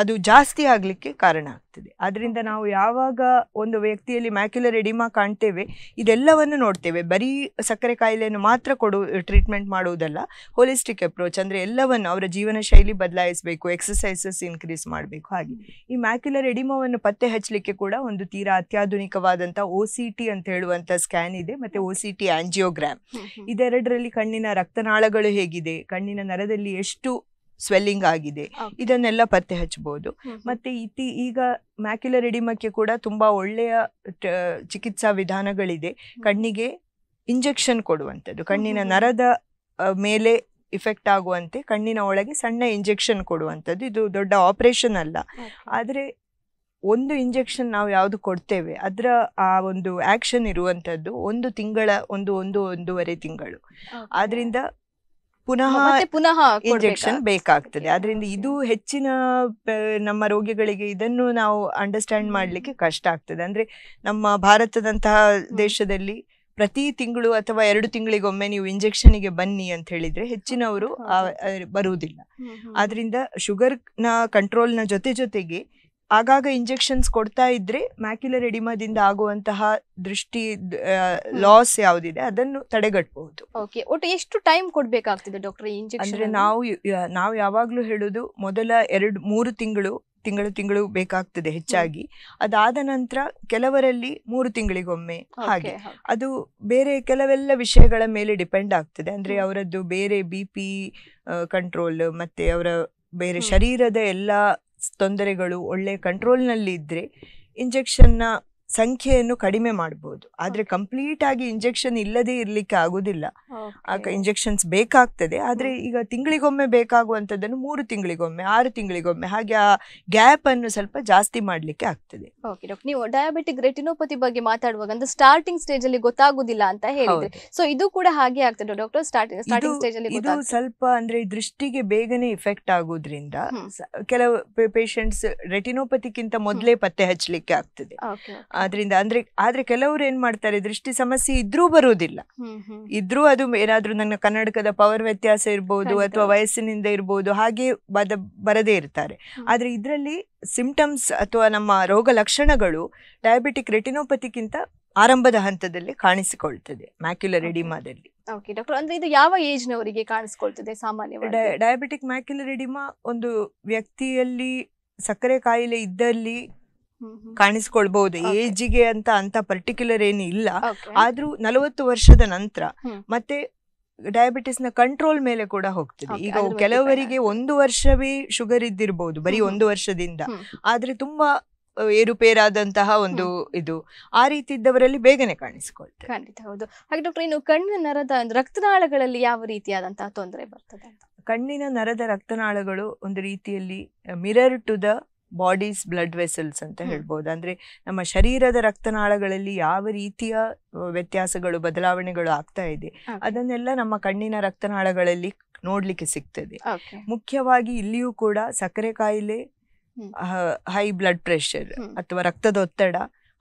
ಅದು ಜಾಸ್ತಿ ಆಗಲಿಕ್ಕೆ ಕಾರಣ ಆಗ್ತದೆ ಆದ್ದರಿಂದ ನಾವು ಯಾವಾಗ ಒಂದು ವ್ಯಕ್ತಿಯಲ್ಲಿ ಮ್ಯಾಕ್ಯುಲರ್ ಎಡಿಮಾ ಕಾಣ್ತೇವೆ ಇದೆಲ್ಲವನ್ನು ನೋಡ್ತೇವೆ ಬರೀ ಸಕ್ಕರೆ ಕಾಯಿಲೆಯನ್ನು ಮಾತ್ರ ಕೊಡು ಟ್ರೀಟ್ಮೆಂಟ್ ಮಾಡುವುದಲ್ಲ ಹೋಲಿಸ್ಟಿಕ್ ಅಪ್ರೋಚ್ ಅಂದರೆ ಎಲ್ಲವನ್ನು ಅವರ ಜೀವನ ಶೈಲಿ ಬದಲಾಯಿಸಬೇಕು ಎಕ್ಸಸೈಸಸ್ ಇನ್ಕ್ರೀಸ್ ಮಾಡಬೇಕು ಹಾಗೆ ಈ ಮ್ಯಾಕ್ಯುಲರ್ ಎಡಿಮಾವನ್ನು ಪತ್ತೆ ಹಚ್ಚಲಿಕ್ಕೆ ಕೂಡ ಒಂದು ತೀರಾ ಅತ್ಯಾಧುನಿಕವಾದಂಥ ಓ ಸಿ ಟಿ ಅಂತ ಹೇಳುವಂಥ ಸ್ಕ್ಯಾನ್ ಇದೆ ಮತ್ತು ಒ ಸಿ ಟಿ ಆ್ಯಂಜಿಯೋಗ್ರಾಮ್ ಇದೆರಡರಲ್ಲಿ ಕಣ್ಣಿನ ರಕ್ತನಾಳಗಳು ಹೇಗಿದೆ ಕಣ್ಣಿನ ನರದಲ್ಲಿ ಎಷ್ಟು ಸ್ವೆಲ್ಲಿಂಗ್ ಆಗಿದೆ ಇದನ್ನೆಲ್ಲ ಪತ್ತೆ ಹಚ್ಚಬಹುದು ಮತ್ತೆ ಇತಿ ಈಗ ಮ್ಯಾಕ್ಯುಲರ್ ಎಡಿಮಕ್ಕೆ ಕೂಡ ತುಂಬಾ ಒಳ್ಳೆಯ ಚಿಕಿತ್ಸಾ ವಿಧಾನಗಳಿದೆ ಕಣ್ಣಿಗೆ ಇಂಜೆಕ್ಷನ್ ಕೊಡುವಂಥದ್ದು ಕಣ್ಣಿನ ನರದ ಮೇಲೆ ಇಫೆಕ್ಟ್ ಆಗುವಂತೆ ಕಣ್ಣಿನ ಒಳಗೆ ಸಣ್ಣ ಇಂಜೆಕ್ಷನ್ ಕೊಡುವಂಥದ್ದು ಇದು ದೊಡ್ಡ ಆಪರೇಷನ್ ಅಲ್ಲ ಆದರೆ ಒಂದು ಇಂಜೆಕ್ಷನ್ ನಾವು ಯಾವುದು ಕೊಡ್ತೇವೆ ಅದರ ಆ ಒಂದು ಆ್ಯಕ್ಷನ್ ಇರುವಂಥದ್ದು ಒಂದು ತಿಂಗಳ ಒಂದು ಒಂದು ಒಂದೂವರೆ ತಿಂಗಳು ಆದ್ರಿಂದ ಪುನಃ ಪುನಃ ಇಂಜೆಕ್ಷನ್ ಬೇಕಾಗ್ತದೆ ಅದರಿಂದ ಇದು ಹೆಚ್ಚಿನ ನಮ್ಮ ರೋಗಿಗಳಿಗೆ ಇದನ್ನು ನಾವು ಅಂಡರ್ಸ್ಟ್ಯಾಂಡ್ ಮಾಡಲಿಕ್ಕೆ ಕಷ್ಟ ಆಗ್ತದೆ ಅಂದ್ರೆ ನಮ್ಮ ಭಾರತದಂತಹ ದೇಶದಲ್ಲಿ ಪ್ರತಿ ತಿಂಗಳು ಅಥವಾ ಎರಡು ತಿಂಗಳಿಗೊಮ್ಮೆ ನೀವು ಇಂಜೆಕ್ಷನ್ಗೆ ಬನ್ನಿ ಅಂತ ಹೇಳಿದ್ರೆ ಹೆಚ್ಚಿನವರು ಬರುವುದಿಲ್ಲ ಆದ್ರಿಂದ ಕಂಟ್ರೋಲ್ ನ ಜೊತೆ ಜೊತೆಗೆ ಆಗಾಗ ಇಂಜೆಕ್ಷನ್ಸ್ ಕೊಡ್ತಾ ಇದ್ರೆ ಮ್ಯಾಕ್ಯುಲರ್ ಎಡಿಮಾದಿಂದ ಆಗುವಂತಹ ದೃಷ್ಟಿ ಲಾಸ್ ಯಾವ್ದಿದೆ ಅದನ್ನು ತಡೆಗಟ್ಟಬಹುದು ಒಟ್ಟು ಎಷ್ಟು ಟೈಮ್ ಕೊಡ್ಬೇಕಾಗ್ತದೆ ಡಾಕ್ಟರ್ ಅಂದ್ರೆ ನಾವು ನಾವು ಯಾವಾಗ್ಲೂ ಹೇಳುದು ಮೊದಲ ಎರಡು ಮೂರು ತಿಂಗಳು ತಿಂಗಳು ತಿಂಗಳು ಬೇಕಾಗ್ತದೆ ಹೆಚ್ಚಾಗಿ ಅದಾದ ನಂತರ ಕೆಲವರಲ್ಲಿ ಮೂರು ತಿಂಗಳಿಗೊಮ್ಮೆ ಹಾಗೆ ಅದು ಬೇರೆ ಕೆಲವೆಲ್ಲ ವಿಷಯಗಳ ಮೇಲೆ ಡಿಪೆಂಡ್ ಆಗ್ತದೆ ಅಂದ್ರೆ ಅವರದ್ದು ಬೇರೆ ಬಿ ಪಿ ಕಂಟ್ರೋಲ್ ಮತ್ತೆ ಅವರ ಬೇರೆ ಶರೀರದ ಎಲ್ಲ ತೊಂದರೆಗಳು ಒಳ್ಳೆ ಕಂಟ್ರೋಲ್ನಲ್ಲಿ ಇದ್ದರೆ ಇಂಜೆಕ್ಷನ್ನ ಸಂಖ್ಯೆಯನ್ನು ಕಡಿಮೆ ಮಾಡಬಹುದು ಆದರೆ ಕಂಪ್ಲೀಟ್ ಆಗಿ ಇಂಜೆಕ್ಷನ್ ಇಲ್ಲದೆ ಇರಲಿಕ್ಕೆ ಆಗುದಿಲ್ಲ ಆ ಇಂಜೆಕ್ಷನ್ಸ್ ಬೇಕಾಗ್ತದೆ ಆದರೆ ಈಗ ತಿಂಗಳಿಗೊಮ್ಮೆ ಬೇಕಾಗುವಂಥದ್ದನ್ನು ಮೂರು ತಿಂಗಳಿಗೊಮ್ಮೆ ಆರು ತಿಂಗಳಿಗೊಮ್ಮೆ ಹಾಗೆ ಆ ಗ್ಯಾಪ್ ಅನ್ನು ಸ್ವಲ್ಪ ಜಾಸ್ತಿ ಮಾಡ್ಲಿಕ್ಕೆ ಆಗ್ತದೆ ನೀವು ಡಯಾಬಿಟಿಕ್ ರೆಟಿನೋಪತಿ ಬಗ್ಗೆ ಮಾತಾಡುವಾಗ ಅಂದ್ರೆ ಸ್ಟಾರ್ಟಿಂಗ್ ಸ್ಟೇಜ್ ಅಲ್ಲಿ ಗೊತ್ತಾಗುದಿಲ್ಲ ಅಂತ ಹೇಳಿದ್ರೆ ಸೊ ಇದು ಕೂಡ ಹಾಗೆ ಆಗ್ತದೆ ಡಾಕ್ಟರ್ ಸ್ಟಾರ್ಟಿಂಗ್ ಸ್ಟಾರ್ಟಿಂಗ್ ಸ್ಟೇಜ್ ಅಲ್ಲಿ ಇದು ಸ್ವಲ್ಪ ಅಂದ್ರೆ ದೃಷ್ಟಿಗೆ ಬೇಗನೆ ಇಫೆಕ್ಟ್ ಆಗೋದ್ರಿಂದ ಕೆಲವು ಪೇಷಂಟ್ಸ್ ರೆಟಿನೋಪತಿಗಿಂತ ಮೊದಲೇ ಪತ್ತೆ ಹಚ್ಚಲಿಕ್ಕೆ ಆಗ್ತದೆ ಆದ್ರಿಂದ ಅಂದ್ರೆ ಆದ್ರೆ ಕೆಲವರು ಏನ್ ಮಾಡ್ತಾರೆ ದೃಷ್ಟಿ ಸಮಸ್ಯೆ ಇದ್ರೂ ಬರುವುದಿಲ್ಲ ಇದ್ರೂ ಅದು ಏನಾದ್ರೂ ನನ್ನ ಕನ್ನಡಕದ ಪವರ್ ವ್ಯತ್ಯಾಸ ಇರ್ಬೋದು ಅಥವಾ ವಯಸ್ಸಿನಿಂದ ಇರ್ಬೋದು ಹಾಗೆ ಬದ ಬರದೇ ಇರ್ತಾರೆ ಆದ್ರೆ ಇದರಲ್ಲಿ ಸಿಂಪ್ಟಮ್ಸ್ ಅಥವಾ ನಮ್ಮ ರೋಗ ಲಕ್ಷಣಗಳು ಡಯಾಬಿಟಿಕ್ ರೆಟಿನೋಪತಿಗಿಂತ ಆರಂಭದ ಹಂತದಲ್ಲಿ ಕಾಣಿಸಿಕೊಳ್ತದೆ ಮ್ಯಾಕ್ಯುಲರ್ ಎಡಿಮಾದಲ್ಲಿ ಓಕೆ ಡಾಕ್ಟರ್ ಅಂದ್ರೆ ಇದು ಯಾವ ಏಜ್ ನವರಿಗೆ ಕಾಣಿಸ್ಕೊಳ್ತದೆ ಸಾಮಾನ್ಯವಾಗಿ ಡಯಾಬಿಟಿಕ್ ಮ್ಯಾಕ್ಯುಲರ್ ಎಡಿಮಾ ಒಂದು ವ್ಯಕ್ತಿಯಲ್ಲಿ ಸಕ್ಕರೆ ಕಾಯಿಲೆ ಇದ್ದಲ್ಲಿ ಕಾಣಿಸ್ಕೊಳ್ಬಹುದು ಏಜಿಗೆ ಅಂತ ಅಂತ ಪರ್ಟಿಕ್ಯುಲರ್ ಏನು ಇಲ್ಲ ಆದ್ರೂ ನಲವತ್ತು ವರ್ಷದ ನಂತರ ಮತ್ತೆ ಡಯಾಬಿಟಿಸ್ ನ ಕಂಟ್ರೋಲ್ ಮೇಲೆ ಕೂಡ ಹೋಗ್ತದೆ ಈಗ ಕೆಲವರಿಗೆ ಒಂದು ವರ್ಷವೇ ಶುಗರ್ ಇದ್ದಿರಬಹುದು ಬರೀ ಒಂದು ವರ್ಷದಿಂದ ಆದ್ರೆ ತುಂಬಾ ಏರುಪೇರಾದಂತಹ ಒಂದು ಇದು ಆ ರೀತಿ ಇದ್ದವರಲ್ಲಿ ಬೇಗನೆ ಕಾಣಿಸಿಕೊಳ್ತದೆ ಖಂಡಿತ ಹೌದು ಹಾಗೆ ಡಾಕ್ಟರ್ ಇನ್ನು ಕಣ್ಣಿನ ನರದ ರಕ್ತನಾಳಗಳಲ್ಲಿ ಯಾವ ರೀತಿಯಾದಂತಹ ತೊಂದರೆ ಬರ್ತದೆ ಕಣ್ಣಿನ ನರದ ರಕ್ತನಾಳಗಳು ಒಂದು ರೀತಿಯಲ್ಲಿ mirror to the body's blood vessels ಅಂತ ಹೇಳ್ಬೋದು ಅಂದ್ರೆ ನಮ್ಮ ಶರೀರದ ರಕ್ತನಾಳಗಳಲ್ಲಿ ಯಾವ ರೀತಿಯ ವ್ಯತ್ಯಾಸಗಳು ಬದಲಾವಣೆಗಳು ಆಗ್ತಾ ಇದೆ ಅದನ್ನೆಲ್ಲ ನಮ್ಮ ಕಣ್ಣಿನ ರಕ್ತನಾಳಗಳಲ್ಲಿ ನೋಡಲಿಕ್ಕೆ ಸಿಗ್ತದೆ ಮುಖ್ಯವಾಗಿ ಇಲ್ಲಿಯೂ ಕೂಡ ಸಕ್ಕರೆ ಕಾಯಿಲೆ ಹೈ ಬ್ಲಡ್ ಪ್ರೆಷರ್ ಅಥವಾ ರಕ್ತದೊತ್ತಡ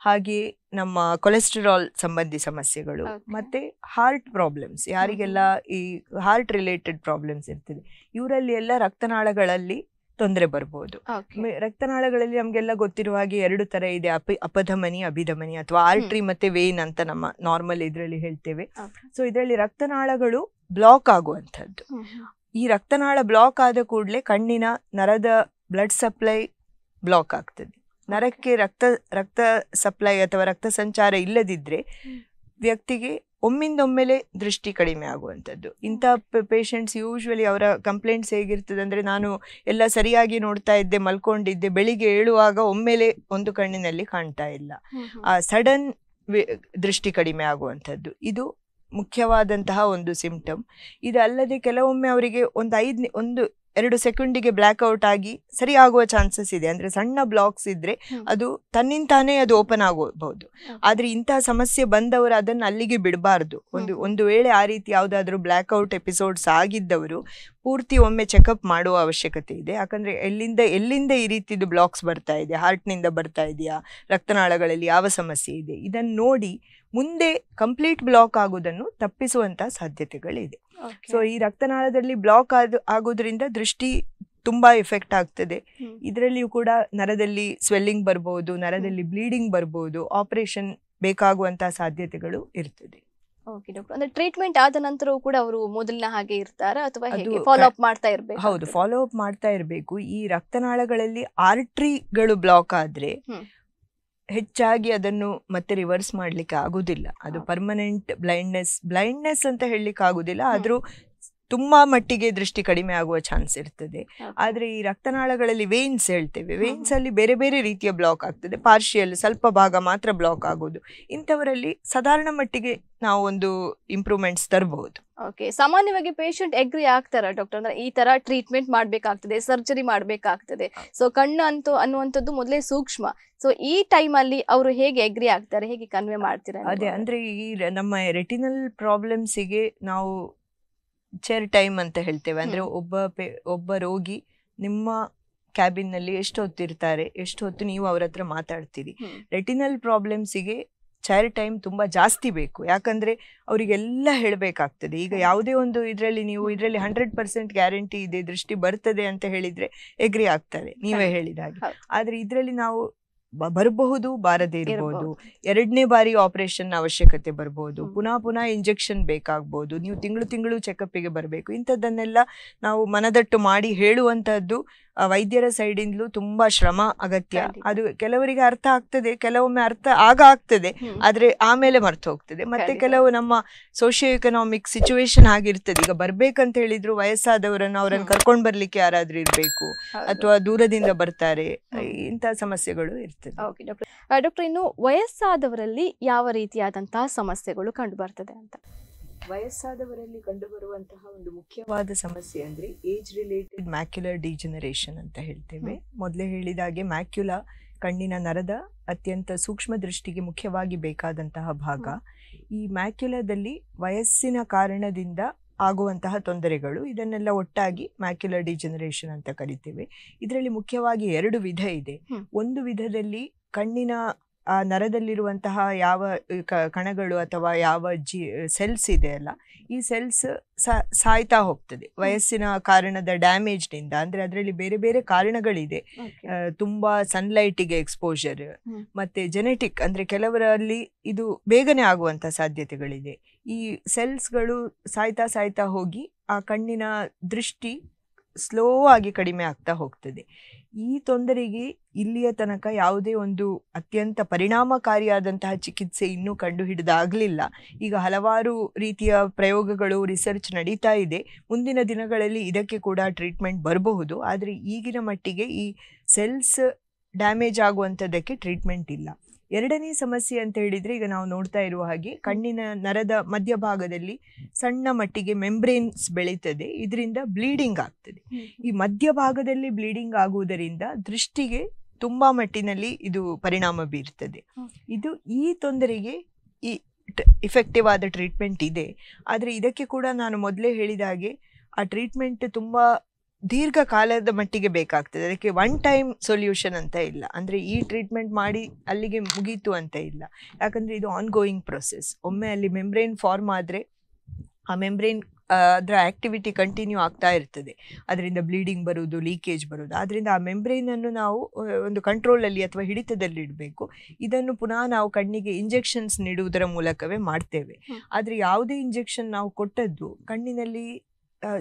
ಹಾಗೆ ನಮ್ಮ ಕೊಲೆಸ್ಟರಾಲ್ ಸಂಬಂಧಿ ಸಮಸ್ಯೆಗಳು ಮತ್ತೆ ಹಾರ್ಟ್ ಪ್ರಾಬ್ಲಮ್ಸ್ ಯಾರಿಗೆಲ್ಲ ಈ ಹಾರ್ಟ್ ರಿಲೇಟೆಡ್ ಪ್ರಾಬ್ಲಮ್ಸ್ ಇರ್ತದೆ ಇವರಲ್ಲಿ ಎಲ್ಲ ರಕ್ತನಾಳಗಳಲ್ಲಿ ತೊಂದರೆ ಬರಬಹುದು ರಕ್ತನಾಳಗಳಲ್ಲಿ ನಮಗೆಲ್ಲ ಗೊತ್ತಿರುವ ಹಾಗೆ ಎರಡು ತರ ಇದೆ ಅಪ ಅಪಧಮನಿ ಅಭಿಧಮನಿ ಅಥವಾ ಆರ್ಟ್ರಿ ಮತ್ತೆ ವೇನ್ ಅಂತ ನಮ್ಮ ನಾರ್ಮಲ್ ಇದರಲ್ಲಿ ಹೇಳ್ತೇವೆ ಸೊ ಇದರಲ್ಲಿ ರಕ್ತನಾಳಗಳು ಬ್ಲಾಕ್ ಆಗುವಂಥದ್ದು ಈ ರಕ್ತನಾಳ ಬ್ಲಾಕ್ ಆದ ಕೂಡಲೇ ಕಣ್ಣಿನ ನರದ ಬ್ಲಡ್ ಸಪ್ಲೈ ಬ್ಲಾಕ್ ಆಗ್ತದೆ ನರಕ್ಕೆ ರಕ್ತ ರಕ್ತ ಸಪ್ಲೈ ಅಥವಾ ರಕ್ತ ಸಂಚಾರ ಇಲ್ಲದಿದ್ರೆ ವ್ಯಕ್ತಿಗೆ ಒಮ್ಮಿಂದೊಮ್ಮೆಲೆ ದೃಷ್ಟಿ ಕಡಿಮೆ ಆಗುವಂಥದ್ದು ಇಂಥ ಪೇಷಂಟ್ಸ್ ಯೂಶ್ವಲಿ ಅವರ ಕಂಪ್ಲೇಂಟ್ಸ್ ಹೇಗಿರ್ತದೆ ಅಂದರೆ ನಾನು ಎಲ್ಲ ಸರಿಯಾಗಿ ನೋಡ್ತಾ ಇದ್ದೆ ಮಲ್ಕೊಂಡಿದ್ದೆ ಬೆಳಿಗ್ಗೆ ಏಳುವಾಗ ಒಮ್ಮೆಲೆ ಒಂದು ಕಣ್ಣಿನಲ್ಲಿ ಕಾಣ್ತಾ ಇಲ್ಲ ಆ ಸಡನ್ ದೃಷ್ಟಿ ಕಡಿಮೆ ಆಗುವಂಥದ್ದು ಇದು ಮುಖ್ಯವಾದಂತಹ ಒಂದು ಸಿಂಪ್ಟಮ್ ಇದಲ್ಲದೆ ಕೆಲವೊಮ್ಮೆ ಅವರಿಗೆ ಒಂದು ಐದು ಒಂದು ಎರಡು ಸೆಕೆಂಡಿಗೆ ಬ್ಲ್ಯಾಕ್ಔಟ್ ಆಗಿ ಸರಿ ಆಗುವ ಚಾನ್ಸಸ್ ಇದೆ ಅಂದರೆ ಸಣ್ಣ ಬ್ಲಾಕ್ಸ್ ಇದ್ದರೆ ಅದು ತನ್ನಿಂತಾನೇ ಅದು ಓಪನ್ ಆಗಬಹುದು ಆದರೆ ಇಂತಹ ಸಮಸ್ಯೆ ಬಂದವರು ಅದನ್ನು ಅಲ್ಲಿಗೆ ಬಿಡಬಾರ್ದು ಒಂದು ಒಂದು ವೇಳೆ ಆ ರೀತಿ ಯಾವುದಾದ್ರೂ ಬ್ಲ್ಯಾಕ್ಔಟ್ ಎಪಿಸೋಡ್ಸ್ ಆಗಿದ್ದವರು ಪೂರ್ತಿ ಒಮ್ಮೆ ಚೆಕಪ್ ಮಾಡುವ ಅವಶ್ಯಕತೆ ಇದೆ ಯಾಕಂದರೆ ಎಲ್ಲಿಂದ ಎಲ್ಲಿಂದ ಈ ರೀತಿದು ಬ್ಲಾಕ್ಸ್ ಬರ್ತಾ ಇದೆ ಹಾರ್ಟ್ನಿಂದ ಬರ್ತಾ ಇದೆಯಾ ರಕ್ತನಾಳಗಳಲ್ಲಿ ಯಾವ ಸಮಸ್ಯೆ ಇದೆ ಇದನ್ನು ನೋಡಿ ಮುಂದೆ ಕಂಪ್ಲೀಟ್ ಬ್ಲಾಕ್ ಆಗೋದನ್ನು ತಪ್ಪಿಸುವಂತ ಸಾಧ್ಯತೆಗಳಿದೆ ಸೊ ಈ ರಕ್ತನಾಳದಲ್ಲಿ ಬ್ಲಾಕ್ ಆಗೋದ್ರಿಂದ ದೃಷ್ಟಿ ತುಂಬಾ ಎಫೆಕ್ಟ್ ಆಗ್ತದೆ ಇದರಲ್ಲಿಯೂ ಕೂಡ ನರದಲ್ಲಿ ಸ್ವೆಲ್ಲಿಂಗ್ ಬರಬಹುದು ನರದಲ್ಲಿ ಬ್ಲೀಡಿಂಗ್ ಬರಬಹುದು ಆಪರೇಷನ್ ಬೇಕಾಗುವಂತಹ ಸಾಧ್ಯತೆಗಳು ಇರ್ತದೆ ಓಕೆ ಡಾಕ್ಟರ್ ಅಂದ್ರೆ ಟ್ರೀಟ್ಮೆಂಟ್ ಆದ ನಂತರವೂ ಕೂಡ ಅವರು ಮೊದಲಿನ ಹಾಗೆ ಇರ್ತಾರಾ ಅಥವಾ ಫಾಲೋ ಅಪ್ ಮಾಡ್ತಾ ಇರಬೇಕು ಹೌದು ಫಾಲೋ ಅಪ್ ಮಾಡ್ತಾ ಇರಬೇಕು ಈ ರಕ್ತನಾಳಗಳಲ್ಲಿ ಆರ್ಟ್ರಿಗಳು ಬ್ಲಾಕ್ ಆದ್ರೆ ಹೆಚ್ಚಾಗಿ ಅದನ್ನು ಮತ್ತೆ ರಿವರ್ಸ್ ಮಾಡಲಿಕ್ಕೆ ಆಗುದಿಲ್ಲ ಅದು ಪರ್ಮನೆಂಟ್ ಬ್ಲೈಂಡ್ನೆಸ್ ಬ್ಲೈಂಡ್ನೆಸ್ ಅಂತ ಹೇಳಲಿಕ್ಕೆ ಆಗುದಿಲ್ಲ ಆದರೂ ತುಂಬ ಮಟ್ಟಿಗೆ ದೃಷ್ಟಿ ಕಡಿಮೆ ಆಗುವ ಚಾನ್ಸ್ ಇರ್ತದೆ ಆದರೆ ಈ ರಕ್ತನಾಳಗಳಲ್ಲಿ ವೇನ್ಸ್ ಹೇಳ್ತೇವೆ ಅಲ್ಲಿ ಬೇರೆ ಬೇರೆ ರೀತಿಯ ಬ್ಲಾಕ್ ಆಗ್ತದೆ ಪಾರ್ಶಿಯಲ್ ಸ್ವಲ್ಪ ಭಾಗ ಮಾತ್ರ ಬ್ಲಾಕ್ ಆಗೋದು ಇಂಥವರಲ್ಲಿ ಸಾಧಾರಣ ಮಟ್ಟಿಗೆ ನಾವು ಒಂದು ಇಂಪ್ರೂವ್ಮೆಂಟ್ಸ್ ತರಬಹುದು ಓಕೆ ಸಾಮಾನ್ಯವಾಗಿ ಪೇಷಂಟ್ ಎಗ್ರಿ ಆಗ್ತಾರ ಡಾಕ್ಟರ್ ಅಂದ್ರೆ ಈ ತರ ಟ್ರೀಟ್ಮೆಂಟ್ ಮಾಡಬೇಕಾಗ್ತದೆ ಸರ್ಜರಿ ಮಾಡಬೇಕಾಗ್ತದೆ ಸೊ ಕಣ್ಣು ಅಂತೂ ಅನ್ನುವಂಥದ್ದು ಮೊದಲೇ ಸೂಕ್ಷ್ಮ ಸೊ ಈ ಟೈಮ್ ಅಲ್ಲಿ ಅವರು ಹೇಗೆ ಎಗ್ರಿ ಆಗ್ತಾರೆ ಹೇಗೆ ಕನ್ವೆ ಮಾಡ್ತೀರಾ ಅದೇ ಅಂದ್ರೆ ಈ ನಮ್ಮ ರೆಟಿನಲ್ ಪ್ರಾಬ್ಲಮ್ಸಿಗೆ ನಾವು ಚೇರ್ ಟೈಮ್ ಅಂತ ಹೇಳ್ತೇವೆ ಅಂದ್ರೆ ಒಬ್ಬ ಒಬ್ಬ ರೋಗಿ ನಿಮ್ಮ ಕ್ಯಾಬಿನ್ ನಲ್ಲಿ ಎಷ್ಟು ಇರ್ತಾರೆ ಎಷ್ಟು ಹೊತ್ತು ನೀವು ಅವ್ರ ಹತ್ರ ಮಾತಾಡ್ತೀರಿ ರೆಟಿನಲ್ ಪ್ರಾಬ್ಲಮ್ಸಿಗೆ ಚೇರ್ ಟೈಮ್ ತುಂಬಾ ಜಾಸ್ತಿ ಬೇಕು ಯಾಕಂದ್ರೆ ಅವರಿಗೆಲ್ಲ ಹೇಳಬೇಕಾಗ್ತದೆ ಈಗ ಯಾವುದೇ ಒಂದು ಇದರಲ್ಲಿ ನೀವು ಇದರಲ್ಲಿ ಹಂಡ್ರೆಡ್ ಪರ್ಸೆಂಟ್ ಗ್ಯಾರಂಟಿ ಇದೆ ದೃಷ್ಟಿ ಬರ್ತದೆ ಅಂತ ಹೇಳಿದ್ರೆ ಎಗ್ರಿ ಆಗ್ತಾರೆ ನೀವೇ ಹೇಳಿದ ಹಾಗೆ ಆದ್ರೆ ಇದರಲ್ಲಿ ನಾವು ಬರಬಹುದು ಬಾರದೇ ಇರಬಹುದು ಎರಡನೇ ಬಾರಿ ಆಪರೇಷನ್ ಅವಶ್ಯಕತೆ ಬರಬಹುದು ಪುನಃ ಪುನಃ ಇಂಜೆಕ್ಷನ್ ಬೇಕಾಗಬಹುದು ನೀವು ತಿಂಗಳು ತಿಂಗಳು ಚೆಕಪ್ಪಿಗೆ ಬರಬೇಕು ಇಂಥದ್ದನ್ನೆಲ್ಲ ನಾವು ಮನದಟ್ಟು ಮಾಡಿ ಹೇಳುವಂತಹದ್ದು ವೈದ್ಯರ ಸೈಡಿಂದಲೂ ತುಂಬಾ ಶ್ರಮ ಅಗತ್ಯ ಅದು ಕೆಲವರಿಗೆ ಅರ್ಥ ಆಗ್ತದೆ ಕೆಲವೊಮ್ಮೆ ಅರ್ಥ ಆಗ ಆಗ್ತದೆ ಆದ್ರೆ ಆಮೇಲೆ ಮರ್ತು ಹೋಗ್ತದೆ ಮತ್ತೆ ಕೆಲವು ನಮ್ಮ ಸೋಷಿಯೋ ಎಕನಾಮಿಕ್ ಸಿಚುವೇಶನ್ ಆಗಿರ್ತದೆ ಈಗ ಬರ್ಬೇಕಂತ ಹೇಳಿದ್ರು ವಯಸ್ಸಾದವರನ್ನು ಅವರನ್ನು ಕರ್ಕೊಂಡು ಬರ್ಲಿಕ್ಕೆ ಯಾರಾದ್ರೂ ಇರಬೇಕು ಅಥವಾ ದೂರದಿಂದ ಬರ್ತಾರೆ ಇಂತಹ ಸಮಸ್ಯೆಗಳು ಇರ್ತದೆ ಡಾಕ್ಟರ್ ಇನ್ನು ವಯಸ್ಸಾದವರಲ್ಲಿ ಯಾವ ರೀತಿಯಾದಂತಹ ಸಮಸ್ಯೆಗಳು ಕಂಡು ಬರ್ತದೆ ಅಂತ ವಯಸ್ಸಾದವರಲ್ಲಿ ಕಂಡುಬರುವಂತಹ ಒಂದು ಮುಖ್ಯವಾದ ಸಮಸ್ಯೆ ಅಂದ್ರೆ ಏಜ್ ರಿಲೇಟೆಡ್ ಮ್ಯಾಕ್ಯುಲರ್ ಡಿಜನರೇಷನ್ ಅಂತ ಹೇಳ್ತೇವೆ ಮೊದಲೇ ಹೇಳಿದಾಗೆ ಮ್ಯಾಕ್ಯುಲಾ ಕಣ್ಣಿನ ನರದ ಅತ್ಯಂತ ಸೂಕ್ಷ್ಮ ದೃಷ್ಟಿಗೆ ಮುಖ್ಯವಾಗಿ ಬೇಕಾದಂತಹ ಭಾಗ ಈ ಮ್ಯಾಕ್ಯುಲದಲ್ಲಿ ವಯಸ್ಸಿನ ಕಾರಣದಿಂದ ಆಗುವಂತಹ ತೊಂದರೆಗಳು ಇದನ್ನೆಲ್ಲ ಒಟ್ಟಾಗಿ ಮ್ಯಾಕ್ಯುಲರ್ ಡಿಜನರೇಷನ್ ಅಂತ ಕರಿತೇವೆ ಇದರಲ್ಲಿ ಮುಖ್ಯವಾಗಿ ಎರಡು ವಿಧ ಇದೆ ಒಂದು ವಿಧದಲ್ಲಿ ಕಣ್ಣಿನ ಆ ನರದಲ್ಲಿರುವಂತಹ ಯಾವ ಕಣಗಳು ಅಥವಾ ಯಾವ ಜಿ ಸೆಲ್ಸ್ ಅಲ್ಲ ಈ ಸೆಲ್ಸ್ ಸಾಯ್ತಾ ಹೋಗ್ತದೆ ವಯಸ್ಸಿನ ಕಾರಣದ ಡ್ಯಾಮೇಜ್ನಿಂದ ಅಂದ್ರೆ ಅದರಲ್ಲಿ ಬೇರೆ ಬೇರೆ ಕಾರಣಗಳಿದೆ ತುಂಬಾ ಸನ್ಲೈಟಿಗೆ ಎಕ್ಸ್ಪೋಜರ್ ಮತ್ತೆ ಜೆನೆಟಿಕ್ ಅಂದ್ರೆ ಕೆಲವರಲ್ಲಿ ಇದು ಬೇಗನೆ ಆಗುವಂತ ಸಾಧ್ಯತೆಗಳಿದೆ ಈ ಸೆಲ್ಸ್ಗಳು ಸಾಯ್ತಾ ಸಾಯ್ತಾ ಹೋಗಿ ಆ ಕಣ್ಣಿನ ದೃಷ್ಟಿ ಸ್ಲೋ ಆಗಿ ಕಡಿಮೆ ಆಗ್ತಾ ಹೋಗ್ತದೆ ಈ ತೊಂದರೆಗೆ ಇಲ್ಲಿಯ ತನಕ ಯಾವುದೇ ಒಂದು ಅತ್ಯಂತ ಪರಿಣಾಮಕಾರಿಯಾದಂತಹ ಚಿಕಿತ್ಸೆ ಇನ್ನೂ ಕಂಡು ಹಿಡಿದಾಗಲಿಲ್ಲ ಈಗ ಹಲವಾರು ರೀತಿಯ ಪ್ರಯೋಗಗಳು ರಿಸರ್ಚ್ ನಡೀತಾ ಇದೆ ಮುಂದಿನ ದಿನಗಳಲ್ಲಿ ಇದಕ್ಕೆ ಕೂಡ ಟ್ರೀಟ್ಮೆಂಟ್ ಬರಬಹುದು ಆದರೆ ಈಗಿನ ಮಟ್ಟಿಗೆ ಈ ಸೆಲ್ಸ್ ಡ್ಯಾಮೇಜ್ ಆಗುವಂಥದ್ದಕ್ಕೆ ಟ್ರೀಟ್ಮೆಂಟ್ ಇಲ್ಲ ಎರಡನೇ ಸಮಸ್ಯೆ ಅಂತ ಹೇಳಿದ್ರೆ ಈಗ ನಾವು ನೋಡ್ತಾ ಇರುವ ಹಾಗೆ ಕಣ್ಣಿನ ನರದ ಮಧ್ಯಭಾಗದಲ್ಲಿ ಸಣ್ಣ ಮಟ್ಟಿಗೆ ಮೆಂಬ್ರೇನ್ಸ್ ಬೆಳೀತದೆ ಇದರಿಂದ ಬ್ಲೀಡಿಂಗ್ ಆಗ್ತದೆ ಈ ಮಧ್ಯಭಾಗದಲ್ಲಿ ಬ್ಲೀಡಿಂಗ್ ಆಗುವುದರಿಂದ ದೃಷ್ಟಿಗೆ ತುಂಬಾ ಮಟ್ಟಿನಲ್ಲಿ ಇದು ಪರಿಣಾಮ ಬೀರ್ತದೆ ಇದು ಈ ತೊಂದರೆಗೆ ಈ ಇಫೆಕ್ಟಿವ್ ಆದ ಟ್ರೀಟ್ಮೆಂಟ್ ಇದೆ ಆದರೆ ಇದಕ್ಕೆ ಕೂಡ ನಾನು ಮೊದಲೇ ಹೇಳಿದ ಹಾಗೆ ಆ ಟ್ರೀಟ್ಮೆಂಟ್ ತುಂಬ ದೀರ್ಘಕಾಲದ ಮಟ್ಟಿಗೆ ಬೇಕಾಗ್ತದೆ ಅದಕ್ಕೆ ಒನ್ ಟೈಮ್ ಸೊಲ್ಯೂಷನ್ ಅಂತ ಇಲ್ಲ ಅಂದರೆ ಈ ಟ್ರೀಟ್ಮೆಂಟ್ ಮಾಡಿ ಅಲ್ಲಿಗೆ ಮುಗೀತು ಅಂತ ಇಲ್ಲ ಯಾಕಂದರೆ ಇದು ಆನ್ ಗೋಯಿಂಗ್ ಪ್ರೊಸೆಸ್ ಒಮ್ಮೆ ಅಲ್ಲಿ ಮೆಂಬ್ರೇನ್ ಫಾರ್ಮ್ ಆದರೆ ಆ ಮೆಂಬ್ರೇನ್ ಅದರ ಆ್ಯಕ್ಟಿವಿಟಿ ಕಂಟಿನ್ಯೂ ಆಗ್ತಾ ಇರ್ತದೆ ಅದರಿಂದ ಬ್ಲೀಡಿಂಗ್ ಬರುವುದು ಲೀಕೇಜ್ ಬರುವುದು ಆದ್ದರಿಂದ ಆ ಮೆಂಬ್ರೇನನ್ನು ನಾವು ಒಂದು ಕಂಟ್ರೋಲಲ್ಲಿ ಅಥವಾ ಹಿಡಿತದಲ್ಲಿ ಇಡಬೇಕು ಇದನ್ನು ಪುನಃ ನಾವು ಕಣ್ಣಿಗೆ ಇಂಜೆಕ್ಷನ್ಸ್ ನೀಡುವುದರ ಮೂಲಕವೇ ಮಾಡ್ತೇವೆ ಆದರೆ ಯಾವುದೇ ಇಂಜೆಕ್ಷನ್ ನಾವು ಕೊಟ್ಟದ್ದು ಕಣ್ಣಿನಲ್ಲಿ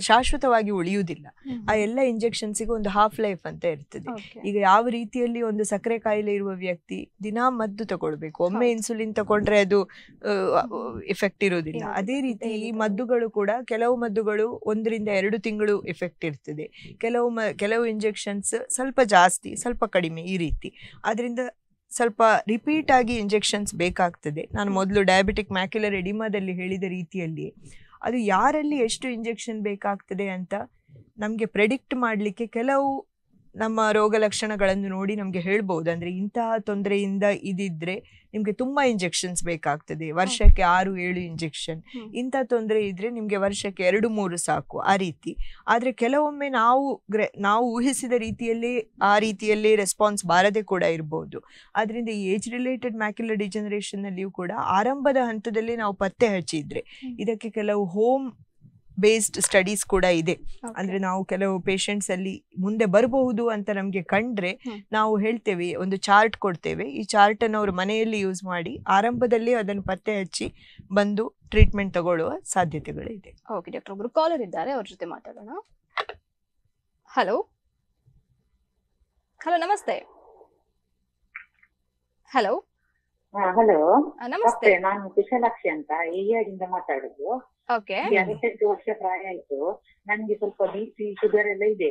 ಶಾಶ್ವತವಾಗಿ ಉಳಿಯುವುದಿಲ್ಲ ಆ ಎಲ್ಲ ಇಂಜೆಕ್ಷನ್ಸಿಗೂ ಒಂದು ಹಾಫ್ ಲೈಫ್ ಅಂತ ಇರ್ತದೆ ಈಗ ಯಾವ ರೀತಿಯಲ್ಲಿ ಒಂದು ಸಕ್ಕರೆ ಕಾಯಿಲೆ ಇರುವ ವ್ಯಕ್ತಿ ದಿನಾ ಮದ್ದು ತಗೊಳ್ಬೇಕು ಒಮ್ಮೆ ಇನ್ಸುಲಿನ್ ತಗೊಂಡ್ರೆ ಅದು ಎಫೆಕ್ಟ್ ಇರುವುದಿಲ್ಲ ಅದೇ ರೀತಿ ಈ ಮದ್ದುಗಳು ಕೂಡ ಕೆಲವು ಮದ್ದುಗಳು ಒಂದರಿಂದ ಎರಡು ತಿಂಗಳು ಎಫೆಕ್ಟ್ ಇರ್ತದೆ ಕೆಲವು ಕೆಲವು ಇಂಜೆಕ್ಷನ್ಸ್ ಸ್ವಲ್ಪ ಜಾಸ್ತಿ ಸ್ವಲ್ಪ ಕಡಿಮೆ ಈ ರೀತಿ ಅದರಿಂದ ಸ್ವಲ್ಪ ರಿಪೀಟ್ ಆಗಿ ಇಂಜೆಕ್ಷನ್ಸ್ ಬೇಕಾಗ್ತದೆ ನಾನು ಮೊದಲು ಡಯಾಬಿಟಿಕ್ ಮ್ಯಾಕ್ಯುಲರ್ ಎಡಿಮಾದಲ್ಲಿ ಹೇಳಿದ ರೀತಿಯಲ್ಲಿ ಅದು ಯಾರಲ್ಲಿ ಎಷ್ಟು ಇಂಜೆಕ್ಷನ್ ಬೇಕಾಗ್ತದೆ ಅಂತ ನಮಗೆ ಪ್ರೆಡಿಕ್ಟ್ ಮಾಡಲಿಕ್ಕೆ ಕೆಲವು ನಮ್ಮ ರೋಗ ಲಕ್ಷಣಗಳನ್ನು ನೋಡಿ ನಮಗೆ ಹೇಳ್ಬೋದು ಅಂದರೆ ಇಂತಹ ತೊಂದರೆಯಿಂದ ಇದಿದ್ರೆ ನಿಮಗೆ ತುಂಬ ಇಂಜೆಕ್ಷನ್ಸ್ ಬೇಕಾಗ್ತದೆ ವರ್ಷಕ್ಕೆ ಆರು ಏಳು ಇಂಜೆಕ್ಷನ್ ಇಂಥ ತೊಂದರೆ ಇದ್ದರೆ ನಿಮಗೆ ವರ್ಷಕ್ಕೆ ಎರಡು ಮೂರು ಸಾಕು ಆ ರೀತಿ ಆದರೆ ಕೆಲವೊಮ್ಮೆ ನಾವು ನಾವು ಊಹಿಸಿದ ರೀತಿಯಲ್ಲೇ ಆ ರೀತಿಯಲ್ಲೇ ರೆಸ್ಪಾನ್ಸ್ ಬಾರದೆ ಕೂಡ ಇರ್ಬೋದು ಆದ್ದರಿಂದ ಈ ಏಜ್ ರಿಲೇಟೆಡ್ ಮ್ಯಾಕ್ಯುಲರ್ ಡಿಜನರೇಷನ್ನಲ್ಲಿಯೂ ಕೂಡ ಆರಂಭದ ಹಂತದಲ್ಲಿ ನಾವು ಪತ್ತೆ ಹಚ್ಚಿದ್ರೆ ಇದಕ್ಕೆ ಕೆಲವು ಹೋಮ್ ಬೇಸ್ಡ್ ಸ್ಟಡೀಸ್ ಕೂಡ ಇದೆ ಅಂದ್ರೆ ನಾವು ಕೆಲವು ಪೇಷಂಟ್ಸ್ ಅಲ್ಲಿ ಮುಂದೆ ಬರಬಹುದು ಅಂತ ನಮಗೆ ಕಂಡ್ರೆ ನಾವು ಹೇಳ್ತೇವೆ ಒಂದು ಚಾರ್ಟ್ ಕೊಡ್ತೇವೆ ಈ ಚಾರ್ಟ್ ಅನ್ನು ಅವರು ಮನೆಯಲ್ಲಿ ಯೂಸ್ ಮಾಡಿ ಆರಂಭದಲ್ಲಿ ಅದನ್ನು ಪತ್ತೆ ಹಚ್ಚಿ ಬಂದು ಟ್ರೀಟ್ಮೆಂಟ್ ತಗೊಳ್ಳುವ ಸಾಧ್ಯತೆಗಳಿದೆ ಓಕೆ ಡಾಕ್ಟರ್ ಒಬ್ರು ಕಾಲರ್ ಇದ್ದಾರೆ ಅವ್ರ ಜೊತೆ ಮಾತಾಡೋಣ ಹಲೋ ಹಲೋ ನಮಸ್ತೆ ಹಲೋ ಹಲೋ ನಮಸ್ತೆ ನಾನು ಕುಶಲಾಕ್ಷಿ ಅಂತ ಏರಿಯಾದಿಂದ ಮಾತಾಡೋದು ಓಕೆ ಅರವತ್ತೆಂಟು ವರ್ಷ ಪ್ರಾಯ ಆಯ್ತು ನನ್ಗೆ ಸ್ವಲ್ಪ ಬಿ ಪಿ ಶುಗರ್ ಎಲ್ಲ ಇದೆ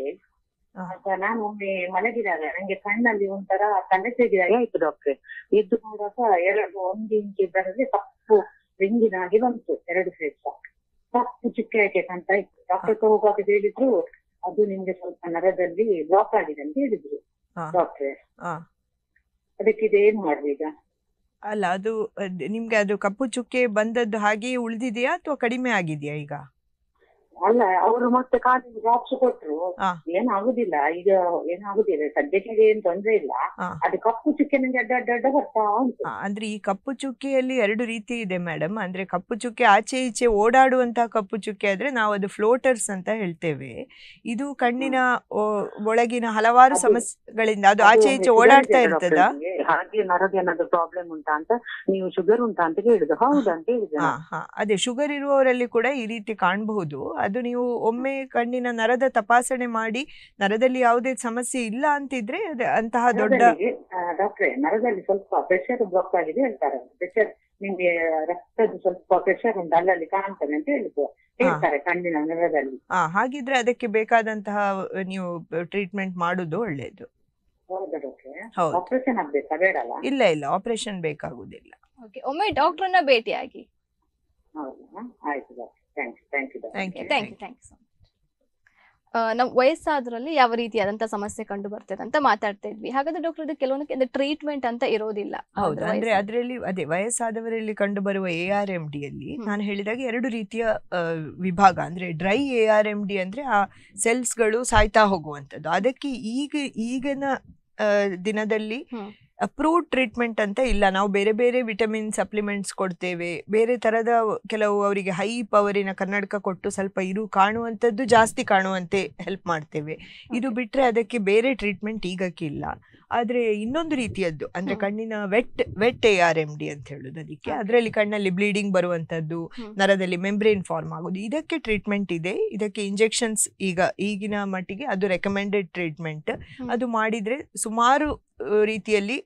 ನಾನು ಒಮ್ಮೆ ಮಲಗಿದಾಗ ನಂಗೆ ಕಣ್ಣಲ್ಲಿ ಒಂಥರ ಕಣ್ಣೆ ತೆಗಿದಾಗ ಆಯ್ತು ಡಾಕ್ಟ್ರೆ ಎದ್ದು ನೋಡುವಾಗ ಎರಡು ಒಂದು ಇಂಚು ಬರಲಿ ಕಪ್ಪು ರಿಂಗಿನ ಹಾಗೆ ಬಂತು ಎರಡು ಸೈಡ್ ಕಪ್ಪು ಚುಕ್ಕೆ ಆಯ್ತು ಕಾಣ್ತಾ ಇತ್ತು ಡಾಕ್ಟರ್ ಹೋಗುವಾಗ ಹೇಳಿದ್ರು ಅದು ನಿಮ್ಗೆ ಸ್ವಲ್ಪ ನರದಲ್ಲಿ ಬ್ಲಾಕ್ ಆಗಿದೆ ಅಂತ ಹೇಳಿದ್ರು ಡಾಕ್ಟ್ರೆ ಅದಕ್ಕೆ ಇದು ಏನ್ ಮಾಡುದು ಈಗ ಅಲ್ಲ ಅದು ನಿಮಗೆ ಅದು ಕಪ್ಪು ಚುಕ್ಕೆ ಬಂದದ್ದು ಹಾಗೆ ಉಳಿದಿದೆಯಾ ಅಥವಾ ಕಡಿಮೆ ಆಗಿದೆಯಾ ಈಗ ಅಲ್ಲ ಅವರು ಮತ್ತೆ ಕಾಲೇಜ್ ಜಾಬ್ಸ್ ಕೊಟ್ರು ಏನಾಗುದಿಲ್ಲ ಈಗ ಏನಾಗುದಿಲ್ಲ ಸದ್ಯಕ್ಕೆ ಏನ್ ತೊಂದ್ರೆ ಇಲ್ಲ ಅದು ಕಪ್ಪು ಚುಕ್ಕೆ ನಂಗೆ ಅಡ್ಡ ಅಡ್ಡ ಅಡ್ಡ ಬರ್ತಾ ಉಂಟು ಅಂದ್ರೆ ಈ ಕಪ್ಪು ಚುಕ್ಕೆಯಲ್ಲಿ ಎರಡು ರೀತಿ ಇದೆ ಮೇಡಮ್ ಅಂದ್ರೆ ಕಪ್ಪು ಚುಕ್ಕೆ ಆಚೆ ಈಚೆ ಓಡಾಡುವಂತಹ ಕಪ್ಪು ಚುಕ್ಕೆ ಆದ್ರೆ ನಾವು ಅದು ಫ್ಲೋಟರ್ಸ್ ಅಂತ ಹೇಳ್ತೇವೆ ಇದು ಕಣ್ಣಿನ ಒಳಗಿನ ಹಲವಾರು ಸಮಸ್ಯೆಗಳಿಂದ ಅದು ಆಚೆ ಈಚೆ ಓಡಾಡ್ತಾ ಇರ್ತದ ಹಾಗೆ ನರಗೆ ಏನಾದ್ರು ಪ್ರಾಬ್ಲಮ್ ಉಂಟಾ ಅಂತ ನೀವು ಶುಗರ್ ಉಂಟಾ ಅಂತ ಕೇಳಿದ್ರು ಹೌದಂತ ಹೇಳಿದ ಅದೇ ಶುಗರ್ ಇರುವವರಲ್ಲಿ ಕೂಡ ಈ ರೀತಿ ಕಾಣಬಹುದು ಅದು ನೀವು ಒಮ್ಮೆ ಕಣ್ಣಿನ ನರದ ತಪಾಸಣೆ ಮಾಡಿ ನರದಲ್ಲಿ ಯಾವುದೇ ಸಮಸ್ಯೆ ಇಲ್ಲ ಅಂತಿದ್ರೆ ಅಂತಹ ದೊಡ್ಡ ಡಾಕ್ಟ್ರೆ ನರದಲ್ಲಿ ಸ್ವಲ್ಪ ಪ್ರೆಷರ್ ಬ್ಲಾಕ್ ಆಗಿದೆ ಹೇಳ್ತಾರೆ ಪ್ರೆಷರ್ ನಿಮ್ಗೆ ರಕ್ತದ ಸ್ವಲ್ಪ ಪ್ರೆಷರ್ ಉಂಟು ಅಲ್ಲಲ್ಲಿ ಕಾಣ್ತದೆ ಅಂತ ಹೇಳಿದ್ರು ಹೇಳ್ತಾರೆ ಕಣ್ಣಿನ ನರದಲ್ಲಿ ಆ ಹಾಗಿದ್ರೆ ಅದಕ್ಕೆ ಬೇಕಾದಂತಹ ನೀವು ಟ್ರೀಟ್ಮೆಂಟ್ ಮಾಡುದು ಒಳ್ಳೇದು ಆಪರೇಷನ್ ಆಗ್ಬೇಕಾ ಬೇಡಲ್ಲ ಇಲ್ಲ ಇಲ್ಲ ಆಪರೇಷನ್ ಬೇಕಾಗುದಿಲ್ಲ ಓಕೆ ಒಮ್ಮೆ ಡಾಕ್ಟರ್ ಭೇಟಿಯಾಗಿ ಹೌದಾ ಆಯ್ತು ಯು uh, ವಯಸ್ಸಾದ್ರಲ್ಲಿ ಯಾವ ರೀತಿಯಾದಂತ ಸಮಸ್ಯೆ ಕಂಡು ಬರ್ತದೆ ಅಂತ ಮಾತಾಡ್ತಾ ಇದ್ವಿ ಹಾಗಾದ್ರೆ ಡಾಕ್ಟರ್ ಇದು ಕೆಲವೊಂದಕ್ಕೆ ಟ್ರೀಟ್ಮೆಂಟ್ ಅಂತ ಇರೋದಿಲ್ಲ ಹೌದು ಅಂದ್ರೆ ಅದರಲ್ಲಿ ಅದೇ ವಯಸ್ಸಾದವರಲ್ಲಿ ಕಂಡು ಬರುವ ಎ ಆರ್ ಎಂ ಡಿ ಅಲ್ಲಿ ನಾನು ಹೇಳಿದಾಗ ಎರಡು ರೀತಿಯ ವಿಭಾಗ ಅಂದ್ರೆ dry A R M D ಅಂದ್ರೆ ಆ ಸೆಲ್ಸ್ ಗಳು ಸಾಯ್ತಾ ಹೋಗುವಂತದ್ದು ಅದಕ್ಕೆ ಈಗ ಈಗಿನ ದಿನದಲ್ಲಿ ಅಪ್ರೂವ್ಡ್ ಟ್ರೀಟ್ಮೆಂಟ್ ಅಂತ ಇಲ್ಲ ನಾವು ಬೇರೆ ಬೇರೆ ವಿಟಮಿನ್ ಸಪ್ಲಿಮೆಂಟ್ಸ್ ಕೊಡ್ತೇವೆ ಬೇರೆ ಥರದ ಕೆಲವು ಅವರಿಗೆ ಹೈ ಪವರಿನ ಕನ್ನಡಕ ಕೊಟ್ಟು ಸ್ವಲ್ಪ ಇರು ಕಾಣುವಂಥದ್ದು ಜಾಸ್ತಿ ಕಾಣುವಂತೆ ಹೆಲ್ಪ್ ಮಾಡ್ತೇವೆ ಇದು ಬಿಟ್ಟರೆ ಅದಕ್ಕೆ ಬೇರೆ ಟ್ರೀಟ್ಮೆಂಟ್ ಈಗಕ್ಕಿಲ್ಲ ಆದರೆ ಇನ್ನೊಂದು ರೀತಿಯದ್ದು ಅಂದರೆ ಕಣ್ಣಿನ wet wet A R M D ಅಂತ ಹೇಳೋದು ಅದಕ್ಕೆ ಅದರಲ್ಲಿ ಕಣ್ಣಲ್ಲಿ ಬ್ಲೀಡಿಂಗ್ ಬರುವಂಥದ್ದು ನರದಲ್ಲಿ ಮೆಂಬ್ರೇನ್ ಫಾರ್ಮ್ ಆಗೋದು ಇದಕ್ಕೆ ಟ್ರೀಟ್ಮೆಂಟ್ ಇದೆ ಇದಕ್ಕೆ ಇಂಜೆಕ್ಷನ್ಸ್ ಈಗ ಈಗಿನ ಮಟ್ಟಿಗೆ ಅದು ರೆಕಮೆಂಡೆಡ್ ಟ್ರೀಟ್ಮೆಂಟ್ ಅದು ಮಾಡಿದರೆ ಸುಮಾರು ರೀತಿಯಲ್ಲಿ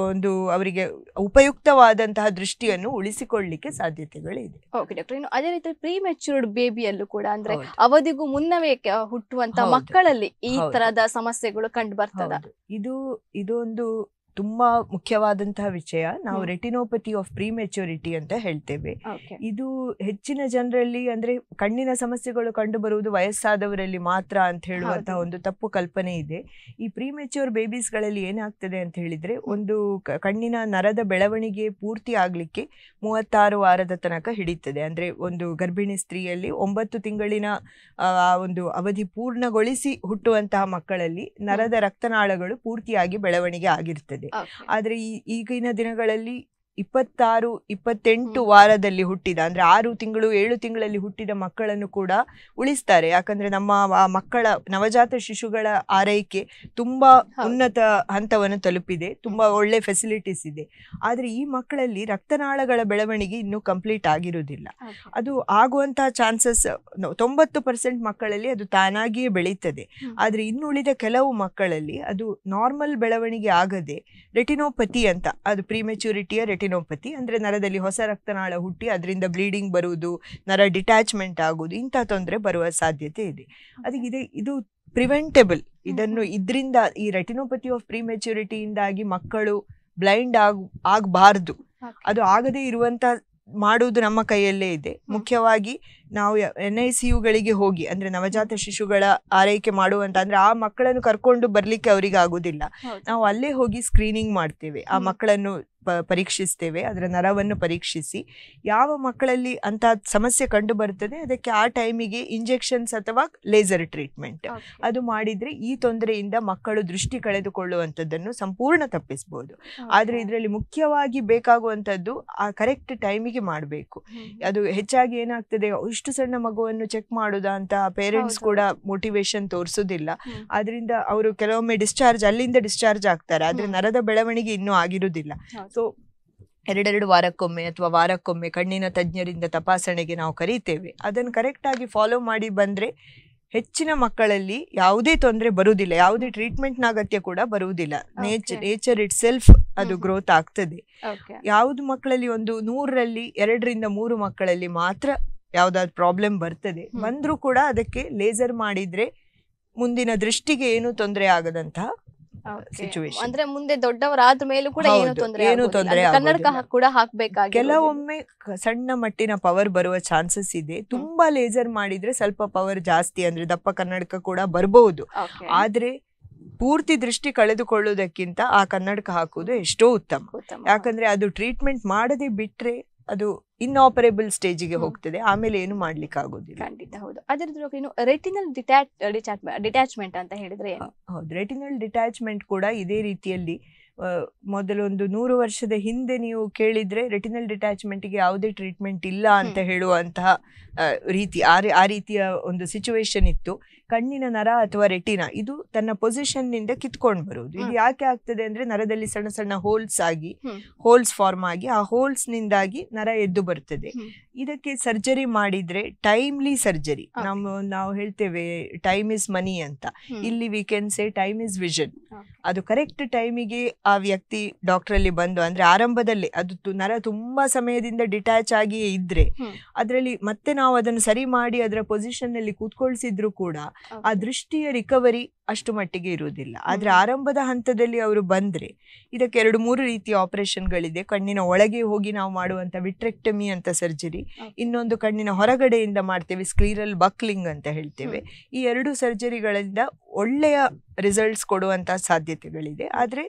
ಒಂದು ಅವರಿಗೆ ಉಪಯುಕ್ತವಾದಂತಹ ದೃಷ್ಟಿಯನ್ನು ಉಳಿಸಿಕೊಳ್ಳಲಿಕ್ಕೆ ಸಾಧ್ಯತೆಗಳು ಇದೆ ಓಕೆ ಡಾಕ್ಟರ್ ಇನ್ನು ಅದೇ ರೀತಿ ಪ್ರೀ ಮೆಚೂರ್ಡ್ ಬೇಬಿಯಲ್ಲೂ ಕೂಡ ಅಂದ್ರೆ ಅವಧಿಗೂ ಮುನ್ನವೇ ಹುಟ್ಟುವಂತ ಮಕ್ಕಳಲ್ಲಿ ಈ ತರದ ಸಮಸ್ಯೆಗಳು ಕಂಡು ಬರ್ತದ ಇದು ಇದೊಂದು ತುಂಬಾ ಮುಖ್ಯವಾದಂತಹ ವಿಷಯ ನಾವು ರೆಟಿನೋಪತಿ ಆಫ್ ಪ್ರೀ ಮೆಚುರಿಟಿ ಅಂತ ಹೇಳ್ತೇವೆ ಇದು ಹೆಚ್ಚಿನ ಜನರಲ್ಲಿ ಅಂದ್ರೆ ಕಣ್ಣಿನ ಸಮಸ್ಯೆಗಳು ಕಂಡು ಬರುವುದು ವಯಸ್ಸಾದವರಲ್ಲಿ ಮಾತ್ರ ಅಂತ ಹೇಳುವಂತಹ ಒಂದು ತಪ್ಪು ಕಲ್ಪನೆ ಇದೆ ಈ ಪ್ರೀ ಮೆಚ್ಯೂರ್ ಬೇಬೀಸ್ಗಳಲ್ಲಿ ಗಳಲ್ಲಿ ಏನಾಗ್ತದೆ ಅಂತ ಹೇಳಿದ್ರೆ ಒಂದು ಕಣ್ಣಿನ ನರದ ಬೆಳವಣಿಗೆ ಪೂರ್ತಿ ಆಗ್ಲಿಕ್ಕೆ ಮೂವತ್ತಾರು ವಾರದ ತನಕ ಹಿಡಿತದೆ ಅಂದ್ರೆ ಒಂದು ಗರ್ಭಿಣಿ ಸ್ತ್ರೀಯಲ್ಲಿ ಒಂಬತ್ತು ತಿಂಗಳಿನ ಒಂದು ಅವಧಿ ಪೂರ್ಣಗೊಳಿಸಿ ಹುಟ್ಟುವಂತಹ ಮಕ್ಕಳಲ್ಲಿ ನರದ ರಕ್ತನಾಳಗಳು ಪೂರ್ತಿಯಾಗಿ ಬೆಳವಣಿಗೆ ಆಗಿರ್ತದೆ ಆದ್ರೆ ಈ ಈಗಿನ ದಿನಗಳಲ್ಲಿ ಇಪ್ಪತ್ತಾರು ಇಪ್ಪತ್ತೆಂಟು ವಾರದಲ್ಲಿ ಹುಟ್ಟಿದ ಅಂದ್ರೆ ಆರು ತಿಂಗಳು ಏಳು ತಿಂಗಳಲ್ಲಿ ಹುಟ್ಟಿದ ಮಕ್ಕಳನ್ನು ಕೂಡ ಉಳಿಸ್ತಾರೆ ಯಾಕಂದ್ರೆ ನಮ್ಮ ಮಕ್ಕಳ ನವಜಾತ ಶಿಶುಗಳ ಆರೈಕೆ ತುಂಬಾ ಉನ್ನತ ಹಂತವನ್ನು ತಲುಪಿದೆ ತುಂಬಾ ಒಳ್ಳೆ ಫೆಸಿಲಿಟೀಸ್ ಇದೆ ಆದ್ರೆ ಈ ಮಕ್ಕಳಲ್ಲಿ ರಕ್ತನಾಳಗಳ ಬೆಳವಣಿಗೆ ಇನ್ನೂ ಕಂಪ್ಲೀಟ್ ಆಗಿರುವುದಿಲ್ಲ ಅದು ಆಗುವಂತಹ ಚಾನ್ಸಸ್ ತೊಂಬತ್ತು ಪರ್ಸೆಂಟ್ ಮಕ್ಕಳಲ್ಲಿ ಅದು ತಾನಾಗಿಯೇ ಬೆಳೀತದೆ ಆದ್ರೆ ಇನ್ನುಳಿದ ಕೆಲವು ಮಕ್ಕಳಲ್ಲಿ ಅದು ನಾರ್ಮಲ್ ಬೆಳವಣಿಗೆ ಆಗದೆ ರೆಟಿನೋಪತಿ ಅಂತ ಅದು ಪ್ರಿಮೆಚುರಿಟಿಯ ರೆಟಿನೋಪತಿ ಅಂದರೆ ನರದಲ್ಲಿ ಹೊಸ ರಕ್ತನಾಳ ಹುಟ್ಟಿ ಅದರಿಂದ ಬ್ಲೀಡಿಂಗ್ ಬರುವುದು ನರ ಡಿಟ್ಯಾಚ್ಮೆಂಟ್ ಆಗುವುದು ಇಂಥ ತೊಂದರೆ ಬರುವ ಸಾಧ್ಯತೆ ಇದೆ ಅದಕ್ಕೆ ಇದೆ ಇದು ಪ್ರಿವೆಂಟೆಬಲ್ ಇದನ್ನು ಇದರಿಂದ ಈ ರೆಟಿನೋಪತಿ ಆಫ್ ಪ್ರಿಮೆಚುರಿಟಿಯಿಂದಾಗಿ ಮಕ್ಕಳು ಬ್ಲೈಂಡ್ ಆಗ್ ಆಗಬಾರ್ದು ಅದು ಆಗದೇ ಇರುವಂತ ಮಾಡುವುದು ನಮ್ಮ ಕೈಯಲ್ಲೇ ಇದೆ ಮುಖ್ಯವಾಗಿ ನಾವು ಎನ್ ಐ ಸಿ ಯುಗಳಿಗೆ ಹೋಗಿ ಅಂದರೆ ನವಜಾತ ಶಿಶುಗಳ ಆರೈಕೆ ಮಾಡುವಂತ ಅಂದರೆ ಆ ಮಕ್ಕಳನ್ನು ಕರ್ಕೊಂಡು ಬರಲಿಕ್ಕೆ ಅವರಿಗೆ ಆಗುದಿಲ್ಲ ನಾವು ಅಲ್ಲೇ ಹೋಗಿ ಸ್ಕ್ರೀನಿಂಗ್ ಮಾಡ್ತೇವೆ ಆ ಮಕ್ಕಳನ್ನು ಪರೀಕ್ಷಿಸ್ತೇವೆ ಅದರ ನರವನ್ನು ಪರೀಕ್ಷಿಸಿ ಯಾವ ಮಕ್ಕಳಲ್ಲಿ ಅಂತ ಸಮಸ್ಯೆ ಕಂಡು ಬರ್ತದೆ ಅದಕ್ಕೆ ಆ ಟೈಮಿಗೆ ಇಂಜೆಕ್ಷನ್ಸ್ ಅಥವಾ ಲೇಸರ್ ಟ್ರೀಟ್ಮೆಂಟ್ ಅದು ಮಾಡಿದರೆ ಈ ತೊಂದರೆಯಿಂದ ಮಕ್ಕಳು ದೃಷ್ಟಿ ಕಳೆದುಕೊಳ್ಳುವಂಥದ್ದನ್ನು ಸಂಪೂರ್ಣ ತಪ್ಪಿಸ್ಬೋದು ಆದರೆ ಇದರಲ್ಲಿ ಮುಖ್ಯವಾಗಿ ಬೇಕಾಗುವಂಥದ್ದು ಆ ಕರೆಕ್ಟ್ ಟೈಮಿಗೆ ಮಾಡಬೇಕು ಅದು ಹೆಚ್ಚಾಗಿ ಏನಾಗ್ತದೆ ಇಷ್ಟು ಸಣ್ಣ ಮಗುವನ್ನು ಚೆಕ್ ಮಾಡೋದಾ ಅಂತ ಪೇರೆಂಟ್ಸ್ ಕೂಡ ಮೋಟಿವೇಶನ್ ತೋರಿಸೋದಿಲ್ಲ ಆದ್ರಿಂದ ಅವರು ಕೆಲವೊಮ್ಮೆ ಡಿಸ್ಚಾರ್ಜ್ ಅಲ್ಲಿಂದ ಡಿಸ್ಚಾರ್ಜ್ ಆಗ್ತಾರೆ ಆದರೆ ನರದ ಬೆಳವಣಿಗೆ ಇನ್ನೂ ಆಗಿರುವುದಿಲ್ಲ ಸೊ ಎರಡೆರಡು ವಾರಕ್ಕೊಮ್ಮೆ ಅಥವಾ ವಾರಕ್ಕೊಮ್ಮೆ ಕಣ್ಣಿನ ತಜ್ಞರಿಂದ ತಪಾಸಣೆಗೆ ನಾವು ಕರೀತೇವೆ ಅದನ್ನು ಕರೆಕ್ಟಾಗಿ ಫಾಲೋ ಮಾಡಿ ಬಂದರೆ ಹೆಚ್ಚಿನ ಮಕ್ಕಳಲ್ಲಿ ಯಾವುದೇ ತೊಂದರೆ ಬರುವುದಿಲ್ಲ ಯಾವುದೇ ಟ್ರೀಟ್ಮೆಂಟ್ನ ಅಗತ್ಯ ಕೂಡ ಬರುವುದಿಲ್ಲ ನೇಚರ್ ನೇಚರ್ ಇಟ್ ಸೆಲ್ಫ್ ಅದು ಗ್ರೋತ್ ಆಗ್ತದೆ ಯಾವುದು ಮಕ್ಕಳಲ್ಲಿ ಒಂದು ನೂರರಲ್ಲಿ ಎರಡರಿಂದ ಮೂರು ಮಕ್ಕಳಲ್ಲಿ ಮಾತ್ರ ಯಾವುದಾದ್ರು ಪ್ರಾಬ್ಲಮ್ ಬರ್ತದೆ ಬಂದರೂ ಕೂಡ ಅದಕ್ಕೆ ಲೇಸರ್ ಮಾಡಿದ್ರೆ ಮುಂದಿನ ದೃಷ್ಟಿಗೆ ಏನು ತೊಂದರೆ ಆಗದಂತಹ ಸಿಚುವೇಶನ್ ಅಂದ್ರೆ ಮುಂದೆ ಮೇಲೂ ಕೂಡ ಏನು ತೊಂದರೆ ಏನು ತೊಂದರೆ ಕನ್ನಡಕ ಕೂಡ ಕೆಲವೊಮ್ಮೆ ಸಣ್ಣ ಮಟ್ಟಿನ ಪವರ್ ಬರುವ ಚಾನ್ಸಸ್ ಇದೆ ತುಂಬಾ ಲೇಸರ್ ಮಾಡಿದ್ರೆ ಸ್ವಲ್ಪ ಪವರ್ ಜಾಸ್ತಿ ಅಂದ್ರೆ ದಪ್ಪ ಕನ್ನಡಕ ಕೂಡ ಬರಬಹುದು ಆದ್ರೆ ಪೂರ್ತಿ ದೃಷ್ಟಿ ಕಳೆದುಕೊಳ್ಳುವುದಕ್ಕಿಂತ ಆ ಕನ್ನಡಕ ಹಾಕುವುದು ಎಷ್ಟೋ ಉತ್ತಮ ಯಾಕಂದ್ರೆ ಅದು ಟ್ರೀಟ್ಮೆಂಟ್ ಮಾಡದೆ ಬಿಟ್ರೆ ಅದು ಇನ್ಆಪರೇಬಲ್ ಸ್ಟೇಜಿಗೆ ಹೋಗ್ತದೆ ಆಮೇಲೆ ಏನು ಮಾಡ್ಲಿಕ್ಕೆ ಆಗೋದಿಲ್ಲ ಖಂಡಿತ ಹೌದು ಅದರದ್ದು ಏನು ರೆಟಿನಲ್ ಡಿಟ್ಯಾಚ್ ಡಿಟ್ಯಾಚ್ಮೆಂಟ್ ಅಂತ ಹೇಳಿದ್ರೆ ಹೌದು ರೆಟಿನಲ್ ಡಿಟ್ಯಾಚ್ಮೆಂಟ್ ಕೂಡ ಇದೇ ರೀತಿಯಲ್ಲಿ ಮೊದಲೊಂದು ನೂರು ವರ್ಷದ ಹಿಂದೆ ನೀವು ಕೇಳಿದ್ರೆ ರೆಟಿನಲ್ ಡಿಟ್ಯಾಚ್ಮೆಂಟ್ಗೆ ಯಾವುದೇ ಟ್ರೀಟ್ಮೆಂಟ್ ಇಲ್ಲ ಅಂತ ಹೇಳುವಂತಹ ರೀತಿ ಆ ರೀತಿಯ ಒಂದು ಸಿಚುವೇಶನ್ ಇತ್ತು ಕಣ್ಣಿನ ನರ ಅಥವಾ ರೆಟಿನಾ ಇದು ತನ್ನ ಪೊಸಿಷನ್ ನಿಂದ ಕಿತ್ಕೊಂಡು ಬರುವುದು ಇದು ಯಾಕೆ ಆಗ್ತದೆ ಅಂದ್ರೆ ನರದಲ್ಲಿ ಸಣ್ಣ ಸಣ್ಣ ಹೋಲ್ಸ್ ಆಗಿ ಹೋಲ್ಸ್ ಫಾರ್ಮ್ ಆಗಿ ಆ ಹೋಲ್ಸ್ ನಿಂದಾಗಿ ನರ ಎದ್ದು ಬರ್ತದೆ ಇದಕ್ಕೆ ಸರ್ಜರಿ ಮಾಡಿದ್ರೆ ಟೈಮ್ಲಿ ಸರ್ಜರಿ ನಾವು ನಾವು ಹೇಳ್ತೇವೆ ಟೈಮ್ ಇಸ್ ಮನಿ ಅಂತ ಇಲ್ಲಿ we can say time is vision ಅದು ಕರೆಕ್ಟ್ ಟೈಮಿಗೆ ಆ ವ್ಯಕ್ತಿ ಡಾಕ್ಟರ್ ಅಲ್ಲಿ ಬಂದು ಅಂದ್ರೆ ಆರಂಭದಲ್ಲಿ ಅದು ನರ ತುಂಬಾ ಸಮಯದಿಂದ ಡಿಟ್ಯಾಚ್ ಆಗಿಯೇ ಇದ್ರೆ ಅದರಲ್ಲಿ ಮತ್ತೆ ನಾವು ಅದನ್ನು ಸರಿ ಮಾಡಿ ಅದರ ಪೊಸಿಷನ್ ಅಲ್ಲಿ ಕೂತ್ಕೊಳ್ಸಿದ್ರು ಕೂಡ ಆ ದೃಷ್ಟಿಯ ರಿಕವರಿ ಅಷ್ಟು ಮಟ್ಟಿಗೆ ಇರುವುದಿಲ್ಲ ಆದರೆ ಆರಂಭದ ಹಂತದಲ್ಲಿ ಅವರು ಬಂದರೆ ಇದಕ್ಕೆ ಎರಡು ಮೂರು ರೀತಿಯ ಆಪರೇಷನ್ಗಳಿದೆ ಕಣ್ಣಿನ ಒಳಗೆ ಹೋಗಿ ನಾವು ಮಾಡುವಂಥ ವಿಟ್ರೆಕ್ಟಮಿ ಅಂತ ಸರ್ಜರಿ ಇನ್ನೊಂದು ಕಣ್ಣಿನ ಹೊರಗಡೆಯಿಂದ ಮಾಡ್ತೇವೆ ಸ್ಕ್ಲೀರಲ್ ಬಕ್ಲಿಂಗ್ ಅಂತ ಹೇಳ್ತೇವೆ ಈ ಎರಡು ಸರ್ಜರಿಗಳಿಂದ ಒಳ್ಳೆಯ ರಿಸಲ್ಟ್ಸ್ ಕೊಡುವಂಥ ಸಾಧ್ಯತೆಗಳಿದೆ ಆದರೆ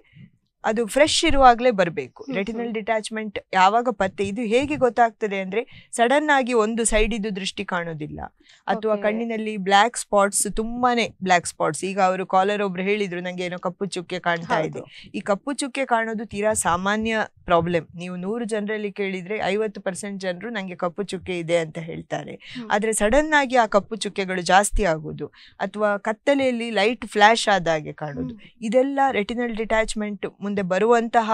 ಅದು ಫ್ರೆಶ್ ಇರುವಾಗಲೇ ಬರಬೇಕು ರೆಟಿನಲ್ ಡಿಟ್ಯಾಚ್ಮೆಂಟ್ ಯಾವಾಗ ಪತ್ತೆ ಇದು ಹೇಗೆ ಗೊತ್ತಾಗ್ತದೆ ಅಂದ್ರೆ ಸಡನ್ ಆಗಿ ಒಂದು ಸೈಡ್ ಇದು ದೃಷ್ಟಿ ಕಾಣೋದಿಲ್ಲ ಅಥವಾ ಕಣ್ಣಿನಲ್ಲಿ ಬ್ಲ್ಯಾಕ್ ಸ್ಪಾಟ್ಸ್ ತುಂಬಾನೇ ಬ್ಲ್ಯಾಕ್ ಸ್ಪಾಟ್ಸ್ ಈಗ ಅವರು ಕಾಲರ್ ಒಬ್ರು ಹೇಳಿದ್ರು ನಂಗೆ ಏನೋ ಕಪ್ಪು ಚುಕ್ಕೆ ಕಾಣ್ತಾ ಇದೆ ಈ ಕಪ್ಪು ಚುಕ್ಕೆ ಕಾಣೋದು ತೀರಾ ಸಾಮಾನ್ಯ ಪ್ರಾಬ್ಲಮ್ ನೀವು ನೂರು ಜನರಲ್ಲಿ ಕೇಳಿದ್ರೆ ಐವತ್ತು ಪರ್ಸೆಂಟ್ ಜನರು ನಂಗೆ ಕಪ್ಪು ಚುಕ್ಕೆ ಇದೆ ಅಂತ ಹೇಳ್ತಾರೆ ಆದ್ರೆ ಸಡನ್ ಆಗಿ ಆ ಕಪ್ಪು ಚುಕ್ಕೆಗಳು ಜಾಸ್ತಿ ಆಗೋದು ಅಥವಾ ಕತ್ತಲೆಯಲ್ಲಿ ಲೈಟ್ ಫ್ಲಾಶ್ ಆದ ಹಾಗೆ ಕಾಣೋದು ಇದೆಲ್ಲ ರೆಟಿನಲ್ ಡಿಟ್ಯಾಚ್ಮೆಂಟ್ ಮುಂದೆ ಬರುವಂತಹ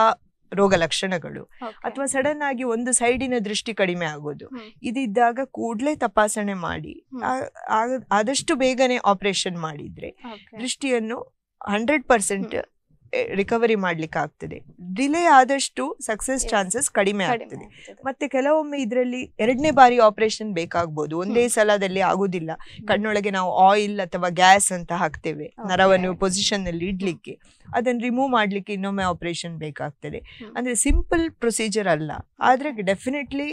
ರೋಗ ಲಕ್ಷಣಗಳು ಅಥವಾ ಸಡನ್ ಆಗಿ ಒಂದು ಸೈಡಿನ ದೃಷ್ಟಿ ಕಡಿಮೆ ಆಗೋದು ಇದಿದ್ದಾಗ ಕೂಡಲೇ ತಪಾಸಣೆ ಮಾಡಿ ಆದಷ್ಟು ಬೇಗನೆ ಆಪರೇಷನ್ ಮಾಡಿದ್ರೆ ದೃಷ್ಟಿಯನ್ನು ಹಂಡ್ರೆಡ್ ಪರ್ಸೆಂಟ್ ರಿಕವರಿ ಮಾಡ್ಲಿಕ್ಕೆ ಆಗ್ತದೆ ಡಿಲೇ ಆದಷ್ಟು ಸಕ್ಸಸ್ ಚಾನ್ಸಸ್ ಕಡಿಮೆ ಆಗ್ತದೆ ಮತ್ತೆ ಕೆಲವೊಮ್ಮೆ ಇದರಲ್ಲಿ ಎರಡನೇ ಬಾರಿ ಆಪರೇಷನ್ ಬೇಕಾಗ್ಬೋದು ಒಂದೇ ಸಲದಲ್ಲಿ ಆಗುದಿಲ್ಲ ಕಣ್ಣೊಳಗೆ ನಾವು ಆಯಿಲ್ ಅಥವಾ ಗ್ಯಾಸ್ ಅಂತ ಹಾಕ್ತೇವೆ ನರವನ್ನು ಪೊಸಿಷನ್ ಅಲ್ಲಿ ಇಡ್ಲಿಕ್ಕೆ ಅದನ್ನು ರಿಮೂವ್ ಮಾಡ್ಲಿಕ್ಕೆ ಇನ್ನೊಮ್ಮೆ ಆಪರೇಷನ್ ಬೇಕಾಗ್ತದೆ ಅಂದ್ರೆ ಸಿಂಪಲ್ ಪ್ರೊಸೀಜರ್ ಅಲ್ಲ ಆದ್ರೆ ಡೆಫಿನೆಟ್ಲಿ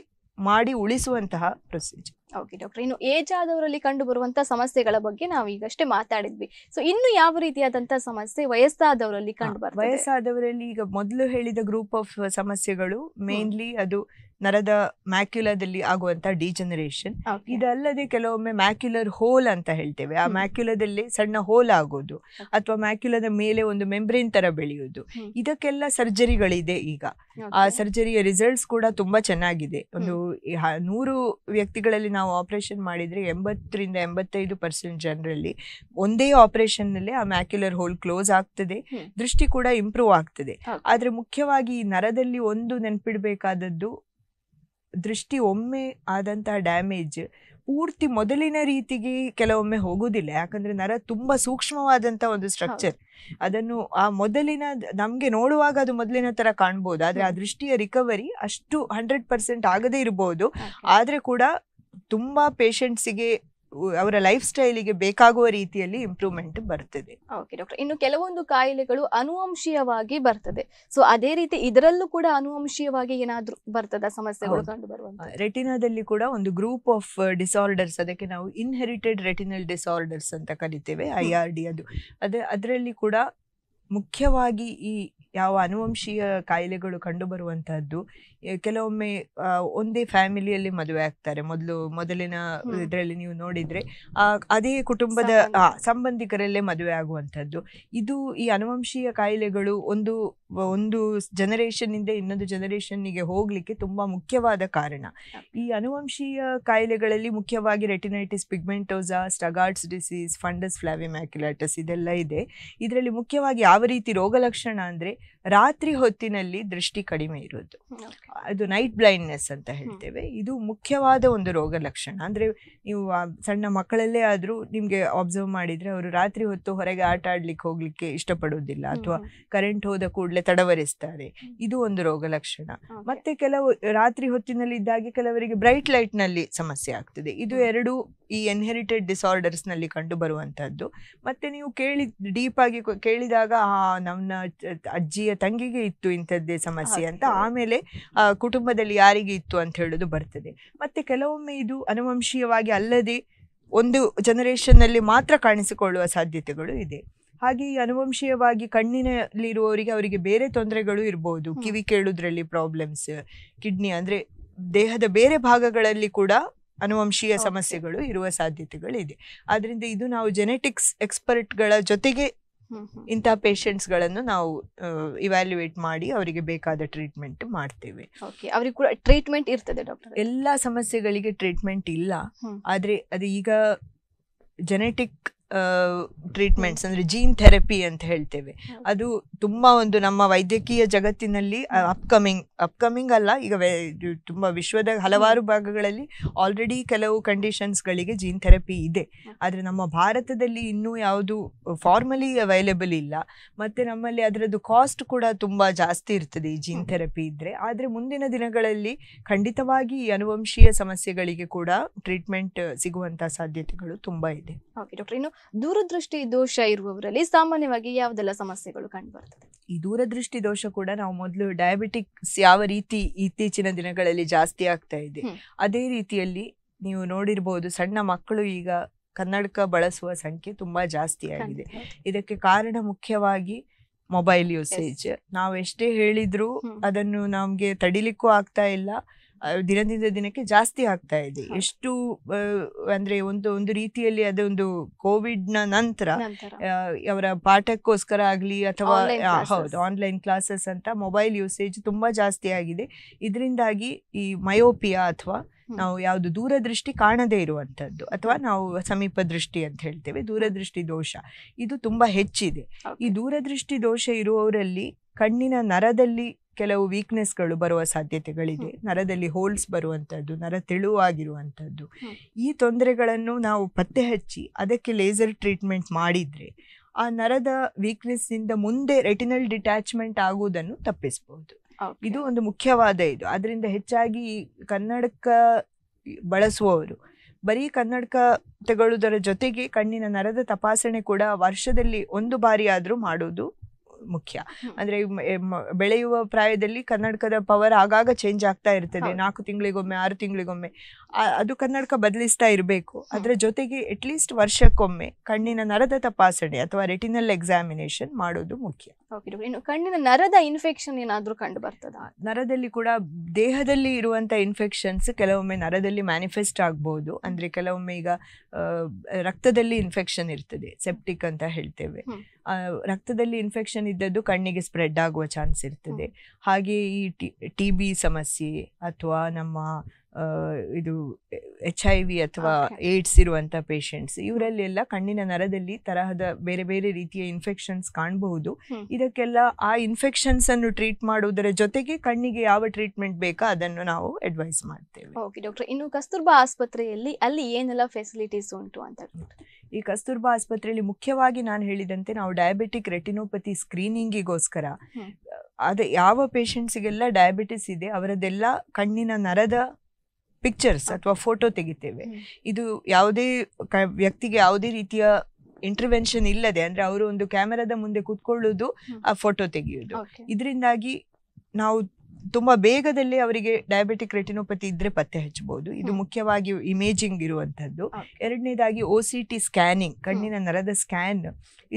ಮಾಡಿ ಉಳಿಸುವಂತಹ ಪ್ರೊಸೀಜರ್ ಓಕೆ ಡಾಕ್ಟರ್ ಇನ್ನು ಏಜ್ ಆದವರಲ್ಲಿ ಕಂಡು ಬರುವಂತಹ ಸಮಸ್ಯೆಗಳ ಬಗ್ಗೆ ನಾವು ಈಗಷ್ಟೇ ಮಾತಾಡಿದ್ವಿ ಸೊ ಇನ್ನು ಯಾವ ರೀತಿಯಾದಂತಹ ಸಮಸ್ಯೆ ವಯಸ್ಸಾದವರಲ್ಲಿ ಕಂಡು ವಯಸ್ಸಾದವರಲ್ಲಿ ಈಗ ಮೊದಲು ಹೇಳಿದ ಗ್ರೂಪ್ ಆಫ್ ಸಮಸ್ಯೆಗಳು ಮೇನ್ಲಿ ಅದು ನರದ ಮ್ಯಾಕ್ಯುಲದಲ್ಲಿ ಆಗುವಂತಹ ಡಿಜನರೇಷನ್ ಇದಲ್ಲದೆ ಕೆಲವೊಮ್ಮೆ ಮ್ಯಾಕ್ಯುಲರ್ ಹೋಲ್ ಅಂತ ಹೇಳ್ತೇವೆ ಆ ಮ್ಯಾಕ್ಯುಲದಲ್ಲಿ ಸಣ್ಣ ಹೋಲ್ ಆಗೋದು ಅಥವಾ ಮ್ಯಾಕ್ಯುಲದ ಮೇಲೆ ಒಂದು ಮೆಂಬ್ರೇನ್ ತರ ಬೆಳೆಯುವುದು ಇದಕ್ಕೆಲ್ಲ ಸರ್ಜರಿಗಳಿದೆ ಈಗ ಆ ಸರ್ಜರಿಯ ರಿಸಲ್ಟ್ಸ್ ಕೂಡ ತುಂಬಾ ಚೆನ್ನಾಗಿದೆ ಒಂದು ನೂರು ವ್ಯಕ್ತಿಗಳಲ್ಲಿ ನಾವು ಆಪರೇಷನ್ ಮಾಡಿದ್ರೆ ಎಂಬತ್ತರಿಂದ ಎಂಬತ್ತೈದು ಪರ್ಸೆಂಟ್ ಜನರಲ್ಲಿ ಒಂದೇ ಆಪರೇಷನ್ ನಲ್ಲಿ ಆ ಮ್ಯಾಕ್ಯುಲರ್ ಹೋಲ್ ಕ್ಲೋಸ್ ಆಗ್ತದೆ ದೃಷ್ಟಿ ಕೂಡ ಇಂಪ್ರೂವ್ ಆಗ್ತದೆ ಆದ್ರೆ ಮುಖ್ಯವಾಗಿ ನರದಲ್ಲಿ ಒಂದು ನೆನ್ಪಿಡ್ಬೇಕಾದದ್ದು ದೃಷ್ಟಿ ಒಮ್ಮೆ ಆದಂತಹ ಡ್ಯಾಮೇಜ್ ಪೂರ್ತಿ ಮೊದಲಿನ ರೀತಿಗೆ ಕೆಲವೊಮ್ಮೆ ಹೋಗುವುದಿಲ್ಲ ಯಾಕಂದ್ರೆ ನರ ತುಂಬಾ ಸೂಕ್ಷ್ಮವಾದಂತ ಒಂದು ಸ್ಟ್ರಕ್ಚರ್ ಅದನ್ನು ಆ ಮೊದಲಿನ ನಮ್ಗೆ ನೋಡುವಾಗ ಅದು ಮೊದಲಿನ ತರ ಕಾಣ್ಬೋದು ಆದ್ರೆ ಆ ದೃಷ್ಟಿಯ ರಿಕವರಿ ಅಷ್ಟು ಹಂಡ್ರೆಡ್ ಪರ್ಸೆಂಟ್ ಆಗದೇ ಇರಬಹುದು ಆದ್ರೆ ಕೂಡ ತುಂಬಾ ಪೇಷಂಟ್ಸಿಗೆ ಅವರ ಲೈಫ್ ಸ್ಟೈಲಿಗೆ ಬೇಕಾಗುವ ರೀತಿಯಲ್ಲಿ ಇಂಪ್ರೂವ್ಮೆಂಟ್ ಬರ್ತದೆ ಓಕೆ ಡಾಕ್ಟರ್ ಇನ್ನು ಕೆಲವೊಂದು ಕಾಯಿಲೆಗಳು ಅನುವಂಶೀಯವಾಗಿ ಬರ್ತದೆ ಸೊ ಅದೇ ರೀತಿ ಇದರಲ್ಲೂ ಕೂಡ ಅನುವಂಶೀಯವಾಗಿ ಏನಾದರೂ ಬರ್ತದ ಸಮಸ್ಯೆಗಳು ಕಂಡು ರೆಟಿನಾದಲ್ಲಿ ಕೂಡ ಒಂದು ಗ್ರೂಪ್ ಆಫ್ ಡಿಸಾರ್ಡರ್ಸ್ ಅದಕ್ಕೆ ನಾವು ಇನ್ಹೆರಿಟೆಡ್ ರೆಟಿನಲ್ ಡಿಸಾರ್ಡರ್ಸ್ ಅಂತ ಕರಿತೇವೆ ಐ ಆರ್ ಡಿ ಅದು ಅದೇ ಅದರಲ್ಲಿ ಕೂಡ ಮುಖ್ಯವಾಗಿ ಈ ಯಾವ ಅನುವಂಶೀಯ ಕಾಯಿಲೆಗಳು ಕಂಡುಬರುವಂತಹದ್ದು ಕೆಲವೊಮ್ಮೆ ಒಂದೇ ಫ್ಯಾಮಿಲಿಯಲ್ಲಿ ಮದುವೆ ಆಗ್ತಾರೆ ಮೊದಲು ಮೊದಲಿನ ಇದರಲ್ಲಿ ನೀವು ನೋಡಿದ್ರೆ ಅದೇ ಕುಟುಂಬದ ಸಂಬಂಧಿಕರಲ್ಲೇ ಮದುವೆ ಆಗುವಂಥದ್ದು ಇದು ಈ ಅನುವಂಶೀಯ ಕಾಯಿಲೆಗಳು ಒಂದು ಒಂದು ಜನರೇಷನ್ ಇನ್ನೊಂದು ಜನರೇಷನ್ನಿಗೆ ಹೋಗ್ಲಿಕ್ಕೆ ತುಂಬಾ ಮುಖ್ಯವಾದ ಕಾರಣ ಈ ಅನುವಂಶೀಯ ಕಾಯಿಲೆಗಳಲ್ಲಿ ಮುಖ್ಯವಾಗಿ retinitis pigmentosa Stargardt's disease fundus flavimaculatus ಇದೆಲ್ಲ ಇದೆ ಇದರಲ್ಲಿ ಮುಖ್ಯವಾಗಿ ಯಾವ ರೀತಿ ರೋಗ ಲಕ್ಷಣ ಅಂದ್ರೆ ರಾತ್ರಿ ಹೊತ್ತಿನಲ್ಲಿ ದೃಷ್ಟಿ ಕಡಿಮೆ ಇರೋದು ಅದು ನೈಟ್ ಬ್ಲೈಂಡ್ನೆಸ್ ಅಂತ ಹೇಳ್ತೇವೆ ಇದು ಮುಖ್ಯವಾದ ಒಂದು ರೋಗ ಲಕ್ಷಣ ಅಂದರೆ ನೀವು ಸಣ್ಣ ಮಕ್ಕಳಲ್ಲೇ ಆದರೂ ನಿಮಗೆ ಅಬ್ಸರ್ವ್ ಮಾಡಿದರೆ ಅವರು ರಾತ್ರಿ ಹೊತ್ತು ಹೊರಗೆ ಆಟ ಆಡಲಿಕ್ಕೆ ಹೋಗ್ಲಿಕ್ಕೆ ಇಷ್ಟಪಡೋದಿಲ್ಲ ಅಥವಾ ಕರೆಂಟ್ ಹೋದ ಕೂಡಲೇ ತಡವರಿಸ್ತಾರೆ ಇದು ಒಂದು ರೋಗ ಲಕ್ಷಣ ಮತ್ತೆ ಕೆಲವು ರಾತ್ರಿ ಹೊತ್ತಿನಲ್ಲಿ ಇದ್ದಾಗೆ ಕೆಲವರಿಗೆ ಬ್ರೈಟ್ ಲೈಟ್ನಲ್ಲಿ ಸಮಸ್ಯೆ ಆಗ್ತದೆ ಇದು ಎರಡು ಈ ಎನ್ಹೆರಿಟೆಡ್ ಡಿಸಾರ್ಡರ್ಸ್ನಲ್ಲಿ ಕಂಡು ಬರುವಂಥದ್ದು ಮತ್ತೆ ನೀವು ಕೇಳಿ ಡೀಪ್ ಆಗಿ ಕೇಳಿದಾಗ ಆ ನಮ್ಮ ಅಜ್ಜಿಯ ತಂಗಿಗೆ ಇತ್ತು ಇಂಥದ್ದೇ ಸಮಸ್ಯೆ ಅಂತ ಆಮೇಲೆ ಕುಟುಂಬದಲ್ಲಿ ಯಾರಿಗೆ ಇತ್ತು ಅಂತ ಹೇಳೋದು ಬರ್ತದೆ ಮತ್ತೆ ಕೆಲವೊಮ್ಮೆ ಇದು ಅನುವಂಶೀಯವಾಗಿ ಅಲ್ಲದೆ ಒಂದು ಜನರೇಷನ್ನಲ್ಲಿ ಮಾತ್ರ ಕಾಣಿಸಿಕೊಳ್ಳುವ ಸಾಧ್ಯತೆಗಳು ಇದೆ ಹಾಗೆ ಈ ಅನುವಂಶೀಯವಾಗಿ ಕಣ್ಣಿನಲ್ಲಿರುವವರಿಗೆ ಅವರಿಗೆ ಬೇರೆ ತೊಂದರೆಗಳು ಇರಬಹುದು ಕಿವಿ ಕೇಳುವುದರಲ್ಲಿ ಪ್ರಾಬ್ಲಮ್ಸ್ ಕಿಡ್ನಿ ಅಂದ್ರೆ ದೇಹದ ಬೇರೆ ಭಾಗಗಳಲ್ಲಿ ಕೂಡ ಅನುವಂಶೀಯ ಸಮಸ್ಯೆಗಳು ಇರುವ ಸಾಧ್ಯತೆಗಳು ಇದೆ ಆದ್ದರಿಂದ ಇದು ನಾವು ಜೆನೆಟಿಕ್ಸ್ ಎಕ್ಸ್ಪರ್ಟ್ಗಳ ಜೊತೆಗೆ ಇಂಥ ಗಳನ್ನು ನಾವು ಇವ್ಯಾಲ್ಯೂಯೇಟ್ ಮಾಡಿ ಅವರಿಗೆ ಬೇಕಾದ ಟ್ರೀಟ್ಮೆಂಟ್ ಮಾಡ್ತೇವೆ ಅವ್ರಿಗೆ ಕೂಡ ಟ್ರೀಟ್ಮೆಂಟ್ ಇರ್ತದೆ ಡಾಕ್ಟರ್ ಎಲ್ಲ ಸಮಸ್ಯೆಗಳಿಗೆ ಟ್ರೀಟ್ಮೆಂಟ್ ಇಲ್ಲ ಆದ್ರೆ ಅದು ಈಗ ಜೆನೆಟಿಕ್ ಟ್ರೀಟ್ಮೆಂಟ್ಸ್ ಅಂದರೆ ಜೀನ್ ಥೆರಪಿ ಅಂತ ಹೇಳ್ತೇವೆ ಅದು ತುಂಬ ಒಂದು ನಮ್ಮ ವೈದ್ಯಕೀಯ ಜಗತ್ತಿನಲ್ಲಿ ಅಪ್ಕಮಿಂಗ್ ಅಪ್ಕಮಿಂಗ್ ಅಲ್ಲ ಈಗ ತುಂಬ ವಿಶ್ವದ ಹಲವಾರು ಭಾಗಗಳಲ್ಲಿ ಆಲ್ರೆಡಿ ಕೆಲವು ಕಂಡೀಷನ್ಸ್ಗಳಿಗೆ ಜೀನ್ ಥೆರಪಿ ಇದೆ ಆದರೆ ನಮ್ಮ ಭಾರತದಲ್ಲಿ ಇನ್ನೂ ಯಾವುದು ಫಾರ್ಮಲಿ ಅವೈಲೇಬಲ್ ಇಲ್ಲ ಮತ್ತು ನಮ್ಮಲ್ಲಿ ಅದರದ್ದು ಕಾಸ್ಟ್ ಕೂಡ ತುಂಬ ಜಾಸ್ತಿ ಇರ್ತದೆ ಈ ಜೀನ್ ಥೆರಪಿ ಇದ್ದರೆ ಆದರೆ ಮುಂದಿನ ದಿನಗಳಲ್ಲಿ ಖಂಡಿತವಾಗಿ ಈ ಅನುವಂಶೀಯ ಸಮಸ್ಯೆಗಳಿಗೆ ಕೂಡ ಟ್ರೀಟ್ಮೆಂಟ್ ಸಿಗುವಂಥ ಸಾಧ್ಯತೆಗಳು ತುಂಬ ಇದೆ ಓಕೆ ಡಾಕ್ಟರ್ ಇನ್ನು ದೂರದೃಷ್ಟಿ ದೋಷ ಇರುವವರಲ್ಲಿ ಸಾಮಾನ್ಯವಾಗಿ ಯಾವುದೆಲ್ಲ ಸಮಸ್ಯೆಗಳು ಕಂಡು ಬರ್ತದೆ ಈ ದೂರದೃಷ್ಟಿ ದೋಷ ಕೂಡ ನಾವು ಮೊದಲು ಡಯಾಬಿಟಿಕ್ಸ್ ಯಾವ ರೀತಿ ಇತ್ತೀಚಿನ ದಿನಗಳಲ್ಲಿ ಜಾಸ್ತಿ ಆಗ್ತಾ ಇದೆ ಅದೇ ರೀತಿಯಲ್ಲಿ ನೀವು ನೋಡಿರ್ಬೋದು ಸಣ್ಣ ಮಕ್ಕಳು ಈಗ ಕನ್ನಡಕ ಬಳಸುವ ಸಂಖ್ಯೆ ತುಂಬಾ ಜಾಸ್ತಿ ಆಗಿದೆ ಇದಕ್ಕೆ ಕಾರಣ ಮುಖ್ಯವಾಗಿ ಮೊಬೈಲ್ ಯೂಸೇಜ್ ಎಷ್ಟೇ ಹೇಳಿದ್ರು ಅದನ್ನು ನಮ್ಗೆ ತಡಿಲಿಕ್ಕೂ ಆಗ್ತಾ ಇಲ್ಲ ದಿನದಿಂದ ದಿನಕ್ಕೆ ಜಾಸ್ತಿ ಆಗ್ತಾ ಇದೆ ಎಷ್ಟು ಅಂದ್ರೆ ಒಂದು ಒಂದು ರೀತಿಯಲ್ಲಿ ಅದೊಂದು ಕೋವಿಡ್ ನ ನಂತರ ಅವರ ಪಾಠಕ್ಕೋಸ್ಕರ ಆಗಲಿ ಅಥವಾ ಹೌದು ಆನ್ಲೈನ್ ಕ್ಲಾಸಸ್ ಅಂತ ಮೊಬೈಲ್ ಯೂಸೇಜ್ ತುಂಬಾ ಜಾಸ್ತಿ ಆಗಿದೆ ಇದರಿಂದಾಗಿ ಈ ಮಯೋಪಿಯಾ ಅಥವಾ ನಾವು ಯಾವುದು ದೂರದೃಷ್ಟಿ ಕಾಣದೇ ಇರುವಂತದ್ದು ಅಥವಾ ನಾವು ಸಮೀಪ ದೃಷ್ಟಿ ಅಂತ ಹೇಳ್ತೇವೆ ದೂರದೃಷ್ಟಿ ದೋಷ ಇದು ತುಂಬಾ ಹೆಚ್ಚಿದೆ ಈ ದೂರದೃಷ್ಟಿ ದೋಷ ಇರುವವರಲ್ಲಿ ಕಣ್ಣಿನ ನರದಲ್ಲಿ ಕೆಲವು ವೀಕ್ನೆಸ್ಗಳು ಬರುವ ಸಾಧ್ಯತೆಗಳಿದೆ ನರದಲ್ಲಿ ಹೋಲ್ಸ್ ಬರುವಂಥದ್ದು ನರ ತೆಳುವಾಗಿರುವಂಥದ್ದು ಈ ತೊಂದರೆಗಳನ್ನು ನಾವು ಪತ್ತೆ ಹಚ್ಚಿ ಅದಕ್ಕೆ ಲೇಸರ್ ಟ್ರೀಟ್ಮೆಂಟ್ ಮಾಡಿದರೆ ಆ ನರದ ವೀಕ್ನೆಸ್ನಿಂದ ಮುಂದೆ ರೆಟಿನಲ್ ಡಿಟ್ಯಾಚ್ಮೆಂಟ್ ಆಗುವುದನ್ನು ತಪ್ಪಿಸಬಹುದು ಇದು ಒಂದು ಮುಖ್ಯವಾದ ಇದು ಅದರಿಂದ ಹೆಚ್ಚಾಗಿ ಕನ್ನಡಕ ಬಳಸುವವರು ಬರೀ ಕನ್ನಡಕ ತಗೊಳ್ಳುವುದರ ಜೊತೆಗೆ ಕಣ್ಣಿನ ನರದ ತಪಾಸಣೆ ಕೂಡ ವರ್ಷದಲ್ಲಿ ಒಂದು ಬಾರಿ ಆದರೂ ಮಾಡೋದು ಮುಖ್ಯ ಅಂದ್ರೆ ಬೆಳೆಯುವ ಪ್ರಾಯದಲ್ಲಿ ಕನ್ನಡಕದ ಪವರ್ ಆಗಾಗ ಚೇಂಜ್ ಆಗ್ತಾ ಇರ್ತದೆ ನಾಲ್ಕು ತಿಂಗಳಿಗೊಮ್ಮೆ ಆರು ತಿಂಗಳಿಗೊಮ್ಮೆ ಅದು ಕನ್ನಡಕ ಬದಲಿಸ್ತಾ ಇರಬೇಕು ಅದರ ಜೊತೆಗೆ ಅಟ್ಲೀಸ್ಟ್ ವರ್ಷಕ್ಕೊಮ್ಮೆ ಕಣ್ಣಿನ ನರದ ತಪಾಸಣೆ ಅಥವಾ ರೆಟಿನಲ್ ಎಕ್ಸಾಮಿನೇಷನ್ ಮಾಡೋದು ಮುಖ್ಯ ಕಣ್ಣಿನ ನರದ ಇನ್ಫೆಕ್ಷನ್ ಏನಾದರೂ ಕಂಡು ಬರ್ತದ ನರದಲ್ಲಿ ಕೂಡ ದೇಹದಲ್ಲಿ ಇರುವಂತಹ ಇನ್ಫೆಕ್ಷನ್ಸ್ ಕೆಲವೊಮ್ಮೆ ನರದಲ್ಲಿ ಮ್ಯಾನಿಫೆಸ್ಟ್ ಆಗ್ಬೋದು ಅಂದ್ರೆ ಕೆಲವೊಮ್ಮೆ ಈಗ ರಕ್ತದಲ್ಲಿ ಇನ್ಫೆಕ್ಷನ್ ಇರ್ತದೆ ಸೆಪ್ಟಿಕ್ ಅಂತ ಹೇಳ್ತೇವೆ ರಕ್ತದಲ್ಲಿ ಇನ್ಫೆಕ್ಷನ್ ಇದ್ದದ್ದು ಕಣ್ಣಿಗೆ ಸ್ಪ್ರೆಡ್ ಆಗುವ ಚಾನ್ಸ್ ಇರ್ತದೆ ಹಾಗೆ ಈ ಟಿ ಬಿ ಸಮಸ್ಯೆ ಅಥವಾ ನಮ್ಮ ಇದು ಎಚ್ ಐ ವಿ ಅಥವಾ ಏಡ್ಸ್ ಇರುವಂಥ ಪೇಷಂಟ್ಸ್ ಇವರಲ್ಲೆಲ್ಲ ಕಣ್ಣಿನ ನರದಲ್ಲಿ ತರಹದ ಬೇರೆ ಬೇರೆ ರೀತಿಯ ಇನ್ಫೆಕ್ಷನ್ಸ್ ಕಾಣಬಹುದು ಇದಕ್ಕೆಲ್ಲ ಆ ಇನ್ಫೆಕ್ಷನ್ಸ್ ಅನ್ನು ಟ್ರೀಟ್ ಮಾಡುವುದರ ಜೊತೆಗೆ ಕಣ್ಣಿಗೆ ಯಾವ ಟ್ರೀಟ್ಮೆಂಟ್ ಬೇಕಾ ಅದನ್ನು ನಾವು ಅಡ್ವೈಸ್ ಮಾಡ್ತೇವೆ ಓಕೆ ಡಾಕ್ಟರ್ ಇನ್ನು ಕಸ್ತೂರ್ಬಾ ಆಸ್ಪತ್ರೆಯಲ್ಲಿ ಅಲ್ಲಿ ಏನೆಲ್ಲ ಫೆಸಿಲಿಟೀಸ್ ಉಂಟು ಅಂತ ಈ ಕಸ್ತೂರ್ಬಾ ಆಸ್ಪತ್ರೆಯಲ್ಲಿ ಮುಖ್ಯವಾಗಿ ನಾನು ಹೇಳಿದಂತೆ ನಾವು ಡಯಾಬಿಟಿಕ್ ರೆಟಿನೋಪತಿ ಸ್ಕ್ರೀನಿಂಗಿಗೋಸ್ಕರ ಅದೇ ಯಾವ ಪೇಷಂಟ್ಸಿಗೆಲ್ಲ ಡಯಾಬಿಟಿಸ್ ಇದೆ ಅವರದೆಲ್ಲ ಕಣ್ಣಿನ ನರದ ಪಿಕ್ಚರ್ಸ್ ಅಥವಾ ಫೋಟೋ ತೆಗಿತೇವೆ ಇದು ಯಾವುದೇ ವ್ಯಕ್ತಿಗೆ ಯಾವುದೇ ರೀತಿಯ ಇಂಟರ್ವೆನ್ಷನ್ ಇಲ್ಲದೆ ಅಂದ್ರೆ ಅವರು ಒಂದು ಕ್ಯಾಮೆರಾದ ಮುಂದೆ ಕೂತ್ಕೊಳ್ಳೋದು ಆ ಫೋಟೋ ತೆಗೆಯುವುದು ಇದರಿಂದಾಗಿ ನಾವು ತುಂಬ ಬೇಗದಲ್ಲಿ ಅವರಿಗೆ ಡಯಾಬಿಟಿಕ್ ರೆಟಿನೋಪತಿ ಇದ್ರೆ ಪತ್ತೆ ಹಚ್ಚಬಹುದು ಇದು ಮುಖ್ಯವಾಗಿ ಇಮೇಜಿಂಗ್ ಇರುವಂತದ್ದು ಎರಡನೇದಾಗಿ ಓ ಸಿ ಟಿ ಸ್ಕ್ಯಾನಿಂಗ್ ಕಣ್ಣಿನ ನರದ ಸ್ಕ್ಯಾನ್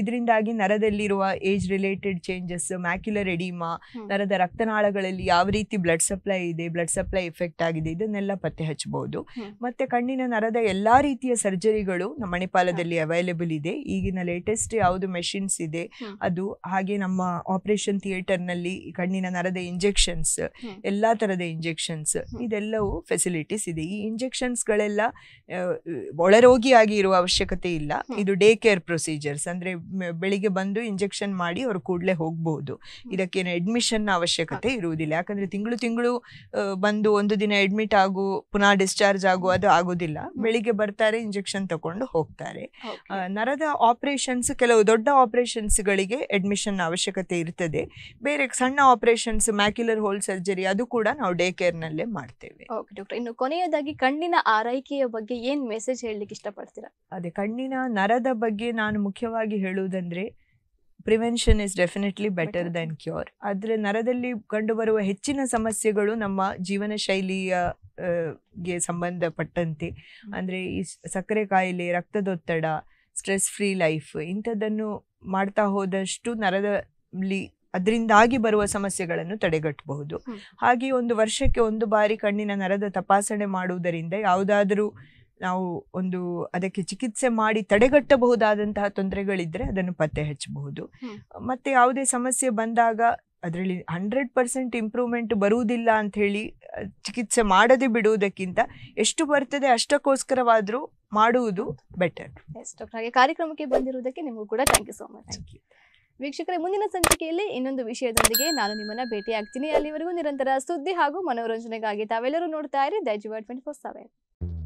ಇದರಿಂದಾಗಿ ನರದಲ್ಲಿರುವ age related changes macular oedema ನರದ ರಕ್ತನಾಳಗಳಲ್ಲಿ ಯಾವ ರೀತಿ ಬ್ಲಡ್ ಸಪ್ಲೈ ಇದೆ ಬ್ಲಡ್ ಸಪ್ಲೈ ಎಫೆಕ್ಟ್ ಆಗಿದೆ ಇದನ್ನೆಲ್ಲ ಪತ್ತೆ ಹಚ್ಚಬಹುದು ಮತ್ತೆ ಕಣ್ಣಿನ ನರದ ಎಲ್ಲಾ ರೀತಿಯ ಸರ್ಜರಿಗಳು ನಮ್ಮ ಮಣಿಪಾಲದಲ್ಲಿ ಅವೈಲೇಬಲ್ ಇದೆ ಈಗಿನ ಲೇಟೆಸ್ಟ್ ಯಾವುದು ಮೆಷಿನ್ಸ್ ಇದೆ ಅದು ಹಾಗೆ ನಮ್ಮ ಆಪರೇಷನ್ ಥಿಯೇಟರ್ನಲ್ಲಿ ಕಣ್ಣಿನ ನರದ ಇಂಜೆಕ್ಷನ್ಸ್ ಎಲ್ಲ ಥರದ ಇಂಜೆಕ್ಷನ್ಸ್ ಇದೆಲ್ಲವೂ ಫೆಸಿಲಿಟೀಸ್ ಇದೆ ಈ ಇಂಜೆಕ್ಷನ್ಸ್ಗಳೆಲ್ಲ ಒಳರೋಗಿಯಾಗಿ ಇರುವ ಅವಶ್ಯಕತೆ ಇಲ್ಲ ಇದು ಡೇ ಕೇರ್ ಪ್ರೊಸೀಜರ್ಸ್ ಅಂದರೆ ಬೆಳಿಗ್ಗೆ ಬಂದು ಇಂಜೆಕ್ಷನ್ ಮಾಡಿ ಅವರು ಕೂಡಲೇ ಹೋಗಬಹುದು ಇದಕ್ಕೇನು ಅಡ್ಮಿಷನ್ ಅವಶ್ಯಕತೆ ಇರುವುದಿಲ್ಲ ಯಾಕಂದರೆ ತಿಂಗಳು ತಿಂಗಳು ಬಂದು ಒಂದು ದಿನ ಅಡ್ಮಿಟ್ ಆಗು ಪುನಃ ಡಿಸ್ಚಾರ್ಜ್ ಆಗು ಅದು ಆಗೋದಿಲ್ಲ ಬೆಳಿಗ್ಗೆ ಬರ್ತಾರೆ ಇಂಜೆಕ್ಷನ್ ತಗೊಂಡು ಹೋಗ್ತಾರೆ ನರದ ಆಪರೇಷನ್ಸ್ ಕೆಲವು ದೊಡ್ಡ ಆಪರೇಷನ್ಸ್ಗಳಿಗೆ ಅಡ್ಮಿಷನ್ ಅವಶ್ಯಕತೆ ಇರ್ತದೆ ಬೇರೆ ಸಣ್ಣ ಆಪರೇಷನ್ಸ್ ಮ್ಯಾಕ್ಯುಲರ್ ಹೋಲ್ಸ್ ಸರ್ಜರಿ ಅದು ಕೂಡ ನಾವು ಡೇ ಕೇರ್ನಲ್ಲೇ ಮಾಡ್ತೇವೆ ಓಕೆ ಡಾಕ್ಟರ್ ಇನ್ನು ಕೊನೆಯದಾಗಿ ಕಣ್ಣಿನ ಆರೈಕೆಯ ಬಗ್ಗೆ ಏನು ಮೆಸೇಜ್ ಹೇಳಲಿಕ್ಕೆ ಇಷ್ಟಪಡ್ತೀರಾ ಅದೇ ಕಣ್ಣಿನ ನರದ ಬಗ್ಗೆ ನಾನು ಮುಖ್ಯವಾಗಿ ಹೇಳುವುದಂದ್ರೆ prevention is definitely better than cure ಆದರೆ ನರದಲ್ಲಿ ಕಂಡುಬರುವ ಹೆಚ್ಚಿನ ಸಮಸ್ಯೆಗಳು ನಮ್ಮ ಜೀವನ ಶೈಲಿಯ ಗೆ ಸಂಬಂಧಪಟ್ಟಂತೆ ಅಂದರೆ ಈ ಸಕ್ಕರೆ ಕಾಯಿಲೆ ರಕ್ತದೊತ್ತಡ ಸ್ಟ್ರೆಸ್ ಫ್ರೀ ಲೈಫ್ ಇಂಥದ್ದನ್ನು ಮಾಡ್ತಾ ಹೋದಷ್ಟು ನರದಲ್ಲಿ ಅದರಿಂದಾಗಿ ಬರುವ ಸಮಸ್ಯೆಗಳನ್ನು ತಡೆಗಟ್ಟಬಹುದು ಹಾಗೆ ಒಂದು ವರ್ಷಕ್ಕೆ ಒಂದು ಬಾರಿ ಕಣ್ಣಿನ ನರದ ತಪಾಸಣೆ ಮಾಡುವುದರಿಂದ ಯಾವುದಾದರೂ ನಾವು ಒಂದು ಅದಕ್ಕೆ ಚಿಕಿತ್ಸೆ ಮಾಡಿ ತಡೆಗಟ್ಟಬಹುದಾದಂತಹ ತೊಂದರೆಗಳಿದ್ದರೆ ಅದನ್ನು ಪತ್ತೆ ಹಚ್ಚಬಹುದು ಮತ್ತೆ ಯಾವುದೇ ಸಮಸ್ಯೆ ಬಂದಾಗ ಅದರಲ್ಲಿ ಹಂಡ್ರೆಡ್ ಪರ್ಸೆಂಟ್ ಇಂಪ್ರೂವ್ಮೆಂಟ್ ಬರುವುದಿಲ್ಲ ಅಂತ ಹೇಳಿ ಚಿಕಿತ್ಸೆ ಮಾಡದೆ ಬಿಡುವುದಕ್ಕಿಂತ ಎಷ್ಟು ಬರ್ತದೆ ಅಷ್ಟಕ್ಕೋಸ್ಕರವಾದರೂ ಮಾಡುವುದು ಬೆಟರ್ ಹಾಗೆ ಕಾರ್ಯಕ್ರಮಕ್ಕೆ ಬಂದಿರುವುದಕ್ಕೆ ನಿಮಗೂ ಕೂಡ thank you so much thank you ವೀಕ್ಷಕರೇ ಮುಂದಿನ ಸಂಚಿಕೆಯಲ್ಲಿ ಇನ್ನೊಂದು ವಿಷಯದೊಂದಿಗೆ ನಾನು ನಿಮ್ಮನ್ನ ಭೇಟಿಯಾಗ್ತೀನಿ ಅಲ್ಲಿವರೆಗೂ ನಿರಂತರ ಸುದ್ದಿ ಹಾಗೂ ಮನೋರಂಜನೆಗಾಗಿ ತಾವೆಲ್ಲರೂ ನೋಡ್ತಾ ಇರಿ ದೈಜುವ ಟ್ವೆಂಟಿ ಫೋರ್